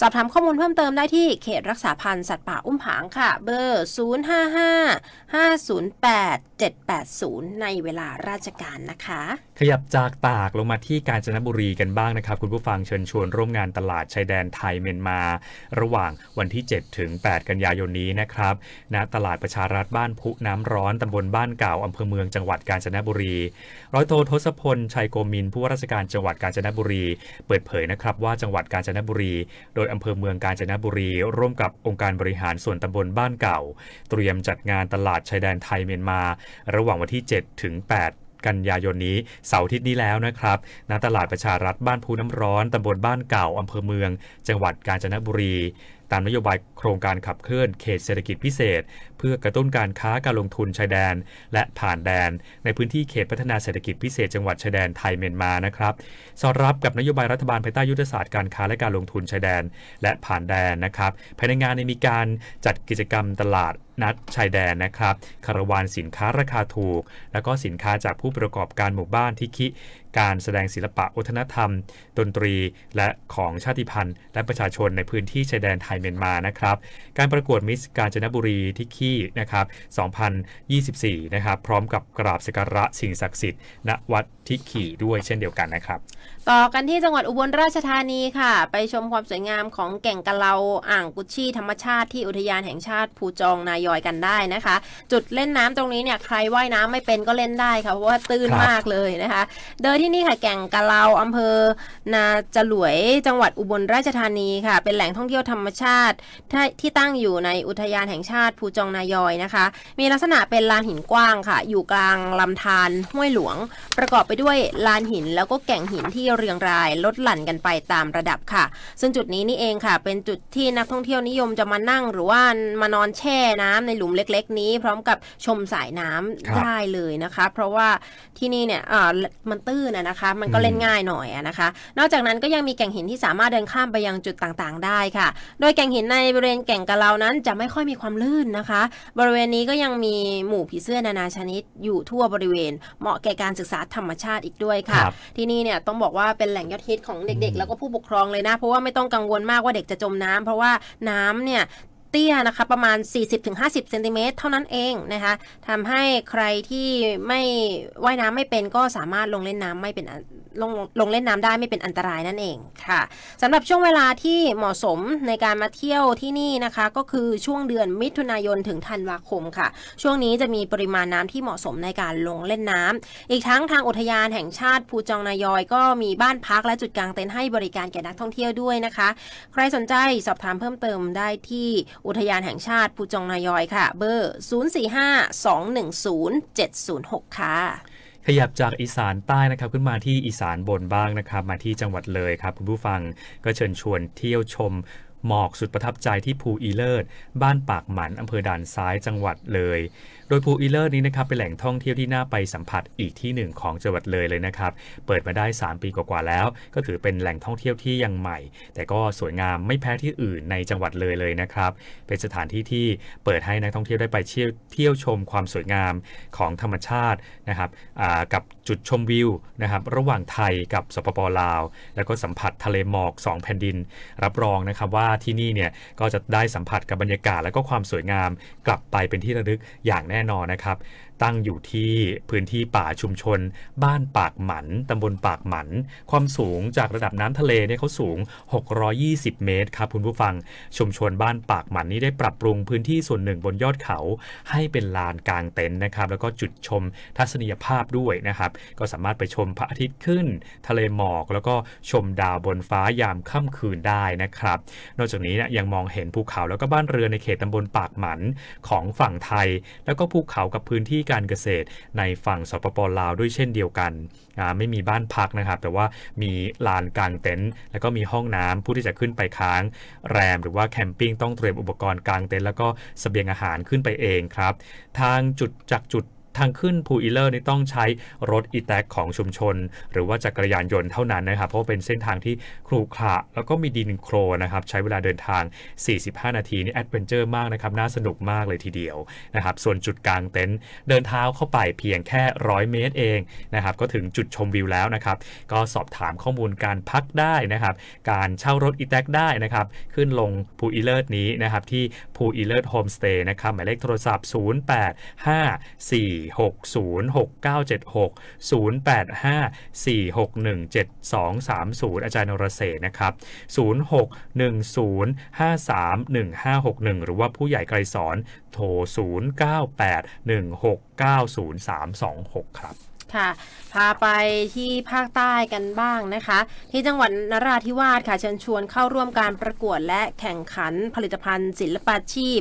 สอบถามข้อมูลเพิ่มเติมได้ที่เขตรักษาพันธุ์สัตว์ป่าอุ้มผางค่ะเบอร์ 055 508 780ในเวลาราชการนะคะ ขยับจากตากลงมาที่กาญจนบุรีกันบ้างนะครับ คุณผู้ฟังเชิญชวนร่วมงานตลาดชายแดนไทยเมียนมา ระหว่างวันที่7ถึง8กันยายนนี้นะครับ ณตลาดประชารัฐบ้านพุน้ำร้อนตำบลบ้านเก่าอำเภอเมืองจังหวัดกาญจนบุรีร้อยโททศพล ชัยโกมิน ผู้ว่าราชการจังหวัดกาญจนบุรี เปิดเผยนะครับว่าจังหวัดกาญจนบุรี โดยอำเภอเมืองกาญจนบุรี ร่วมกับองค์การบริหารส่วนตำบลบ้านเก่า เตรียมจัดงานตลาดชายแดนไทยเมียนมาระหว่างวันที่ 7 ถึง 8 กันยายนนี้ เสาร์อาทิตย์นี้แล้วนะครับ ณ ตลาดประชารัฐบ้านภูน้ำร้อน ตำบลบ้านเก่า อำเภอเมือง จังหวัดกาญจนบุรี ตามนโยบายโครงการขับเคลื่อนเขตเศรษฐกิจพิเศษพื่อกระตุ้นการค้าการลงทุนชายแดนและผ่านแดน ในพื้นที่เขตพัฒนาเศรษฐกิจพิเศษจังหวัดชายแดนไทยเมียนมานะครับสอดรับกับนโยบายรัฐบาลภายใต้ยุทธศาสตร์การค้าและการลงทุนชายแดนและผ่านแดนนะครับ ภายในงานมีการจัดกิจกรรมตลาดนัดชายแดนนะครับคาราวานสินค้าราคาถูก แล้วก็สินค้าจากผู้ประกอบการหมู่บ้านที่คิการแสดงศิลปะวัฒนธรรมดนตรี และของชาติพันธุ์ และประชาชนในพื้นที่ชายแดนไทยเมียนมานะครับ การประกวดมิสการจนบุรีที่คิที่นะครับ2024นะครับ พร้อมกับกราบสักการะสิ่งศักดิ์สิทธิ์ ณ วัดทิขีด้วยเช่นเดียวกันนะครับต่อกันที่จังหวัดอุบลราชธานีค่ะ ไปชมความสวยงามของแก่งกะเลาอ่างกุชชี่ธรรมชาติที่อุทยานแห่งชาติภูจองนายอยกันได้นะคะ จุดเล่นน้ำตรงนี้เนี่ยใครว่ายน้ำไม่เป็นก็เล่นได้ค่ะ เพราะว่าตื้นมากเลยนะคะเดินที่นี่ค่ะแก่งกะเลาอำเภอนาจลวยจังหวัดอุบลราชธานีค่ะ เป็นแหล่งท่องเที่ยวธรรมชาติที่ตั้งอยู่ในอุทยานแห่งชาติภูจองนายอยนะคะ มีลักษณะเป็นลานหินกว้างค่ะ อยู่กลางลำธารห้วยหลวงประกอบไปด้วยลานหิน แล้วก็แก่งหินที่เรียงรายลดหลั่นกันไปตามระดับค่ะ ซึ่งจุดนี้นี่เองค่ะ เป็นจุดที่นักท่องเที่ยวนิยมจะมานั่งหรือว่ามานอนแช่น้ำในหลุมเล็กๆ นี้ พร้อมกับชมสายน้ำได้เลยนะคะ เพราะว่าที่นี่เนี่ยมันตื้นนะคะ มันก็เล่นง่ายหน่อยนะคะ นอกจากนั้นก็ยังมีแก่งหินที่สามารถเดินข้ามไปยังจุดต่างๆ ได้ค่ะ โดยแก่งหินในบริเวณแก่งกะเลานั้นจะไม่ค่อยมีความลื่นนะคะ บริเวณนี้ก็ยังมีหมู่ผีเสื้อนานาชนิด อยู่ทั่วบริเวณ เหมาะแก่การศึกษาธรรมชาติอีกด้วยค่ะที่นี่เนี่ยต้องบอกว่าว่าเป็นแหล่งยอดฮิตของเด็กๆ แล้วก็ผู้ปกครองเลยนะ เพราะว่าไม่ต้องกังวลมากว่าเด็กจะจมน้ำเพราะว่าน้ำเนี่ยเตี้ยนะคะประมาณ40-50เซนติเมตรเท่านั้นเองนะคะทำให้ใครที่ไม่ว่ายน้ำไม่เป็นก็สามารถลงเล่นน้ำไม่เป็นลงลงเล่นน้ำได้ไม่เป็นอันตรายนั่นเองค่ะสำหรับช่วงเวลาที่เหมาะสมในการมาเที่ยวที่นี่นะคะก็คือช่วงเดือนมิถุนายนถึงธันวาคมค่ะ ช่วงนี้จะมีปริมาณน้ำที่เหมาะสมในการลงเล่นน้ำอีกทั้งทางอุทยานแห่งชาติภูจองนายอยก็มีบ้านพักและจุดกลางเต็นท์ให้บริการแก่นักท่องเที่ยวด้วยนะคะ ใครสนใจสอบถามเพิ่มเติมได้ที่อุทยานแห่งชาติภูจงนายอย ค่ะ เบอร์ 045-210-706 ค่ะ ขยับจากอีสานใต้นะครับขึ้นมาที่อีสานบนบ้างนะครับมาที่จังหวัดเลยครับ คุณผู้ฟังก็เชิญชวนเที่ยวชม หมอกสุดประทับใจที่ภูอีเลิศบ้านปากหมัน อำเภอด่านซ้ายจังหวัดเลยดยภูอีเลอร์นี้นะครับเป็นแหล่งท่องเที่ยวที่น่าไปสัมผัสอีกที่หนึ่งของจังหวัดเลยเลยนะครับ เปิดมาได้ 3 ปีกว่าๆแล้ว ก็ถือเป็นแหล่งท่องเที่ยวที่ยังใหม่ แต่ก็สวยงามไม่แพ้ที่อื่นในจังหวัดเลยเลยนะครับเป็นสถานที่ที่เปิดให้นักท่องเที่ยวได้ไปเที่ยวชมความสวยงามของธรรมชาตินะครับกับจุดชมวิวนะครับ ระหว่างไทยกับสปปลาว แล้วก็สัมผัสทะเลหมอก 2 แผ่นดิน รับรองนะครับว่าที่นี่เนี่ยก็จะได้สัมผัสกับบรรยากาศและก็ความสวยงามกลับไปเป็นที่ระลึกอย่างแน่นอนนะครับ ตั้งอยู่ที่พื้นที่ป่าชุมชนบ้านปากหมันตำบลปากหมันความสูงจากระดับน้ำทะเลเนี่ยเขาสูง 620 เมตรครับคุณผู้ฟังชุมชนบ้านปากหมันนี้ได้ปรับปรุงพื้นที่ส่วนหนึ่งบนยอดเขา ให้เป็นลานกลางเต็นท์นะครับ แล้วก็จุดชมทัศนียภาพด้วยนะครับก็สามารถไปชมพระอาทิตย์ขึ้นทะเลหมอก แล้วก็ชมดาวบนฟ้ายามค่ำคืนได้นะครับ นอกจากนี้นะยังมองเห็นภูเขา แล้วก็บ้านเรือนในเขตตำบลปากหมัน ของฝั่งไทย แล้วก็ภูเขากับพื้นที่การเกษตรในฝั่งสปปลาวด้วยเช่นเดียวกัน ไม่มีบ้านพักนะครับแต่ว่ามีลานกลางเต็นท์แล้วก็มีห้องน้ำผู้ที่จะขึ้นไปค้างแรม หรือว่าแคมปิ้งต้องเตรียมอุปกรณ์กลางเต็นท์แล้วก็สเสบียงอาหารขึ้นไปเองครับ ทางจุดจากจุดทางขึ้นภูอิเลอร์นี่ต้องใช้รถอีแท็กของชุมชน หรือว่าจักรยานยนต์เท่านั้นนะครับเพราะเป็นเส้นทางที่ครุขระแล้วก็มีดินโครนะครับ ใช้เวลาเดินทาง 45 นาที นี่แอดเวนเจอร์มากนะครับ น่าสนุกมากเลยทีเดียวนะครับส่วนจุดกลางเต็นท์เดินเท้าเข้าไปเพียงแค่ 100 เมตรเองนะครับก็ถึงจุดชมวิวแล้วนะครับ ก็สอบถามข้อมูลการพักได้นะครับการเช่ารถอีแท็กได้นะครับขึ้นลงภูอิเลอร์นี้นะครับที่ภูอิเลอร์โฮมสเตย์นะครับหมายเลขโทรศัพท์ 0854 0 6 1 6 9 7 6 0 8 5 4 6 1 7 2 3 0 อาจารย์นรเสนะครับ 0610531561 หรือว่าผู้ใหญ่ไกลสอนโทร0981690326 ครับค่ะพาไปที่ภาคใต้กันบ้างนะคะ ที่จังหวัดนราธิวาสค่ะ เชิญชวนเข้าร่วมการประกวดและแข่งขันผลิตภัณฑ์ ศิลปาชีพ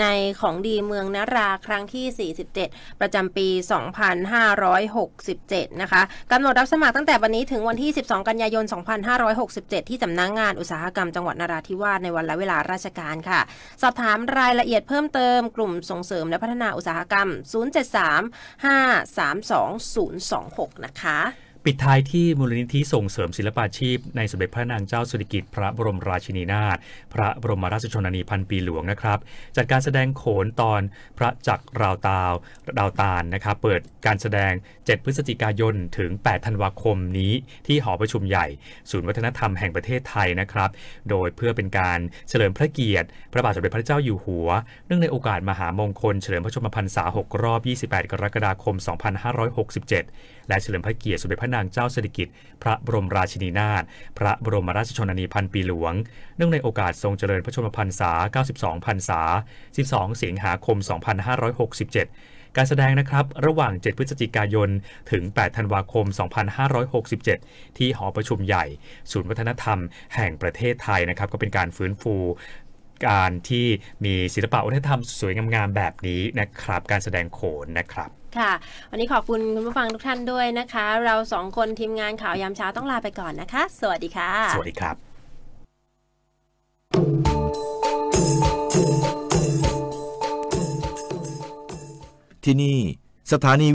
ในของดีเมืองนราครั้งที่ 47 ประจำปี 2567นะคะกำหนดรับสมัครตั้งแต่วันนี้ถึงวันที่ 12 กันยายน 2567 ที่สำนักงงานอุตสาหกรรมจังหวัดนราธิวาสในวันและเวลาราชการค่ะ สอบถามรายละเอียดเพิ่มเติมกลุ่มส่งเสริมและพัฒนาอุตสาหกรรม073 532 026 นะคะปิดท้ายที่มูลนิธิส่งเสริมศิลปาชีพ ในสมเด็จพระนางเจ้าสุริกิติ์พระบรมราชินีนาถพระบรมราชชนนีพันปีหลวงนะครับจัดการแสดงโขนตอนพระจักรราวตาว ดาวตาลนะครับเปิดการแสดง 7 พฤศจิกายนถึง 8 ธันวาคมนี้ที่หอประชุมใหญ่ ศูนย์วัฒนธรรมแห่งประเทศไทยนะครับ โดยเพื่อเป็นการเฉลิมพระเกียรติพระบาทสมเด็จพระเจ้าอยู่หัวเนื่องในโอกาสมหามงคลเฉลิมพระชนมพรรษา 6 รอบ 28 กรกฎาคม 2567และเฉลิมพระเกียรติสมเด็จพระนางเจ้าสิริกิติ์ พระบรมราชินีนาถ พระบรมราชชนนีพันปีหลวง เนื่องในโอกาสทรงเจริญพระชนมพรรษา 92 พรรษา 12 สิงหาคม 2567 การแสดงนะครับ ระหว่าง 7 พฤศจิกายน ถึง 8 ธันวาคม 2567 ที่หอประชุมใหญ่ ศูนย์วัฒนธรรมแห่งประเทศไทยนะครับ ก็เป็นการฟื้นฟูการที่มีศิลปะวัฒนธรรมสวยงามๆแบบนี้นะครับ การแสดงโขนนะครับ ค่ะ วันนี้ขอบคุณคุณผู้ฟังทุกท่านด้วยนะคะ เราสองคนทีมงานข่าวยามเช้าต้องลาไปก่อนนะคะ สวัสดีค่ะ สวัสดีครับ ที่นี่สถานี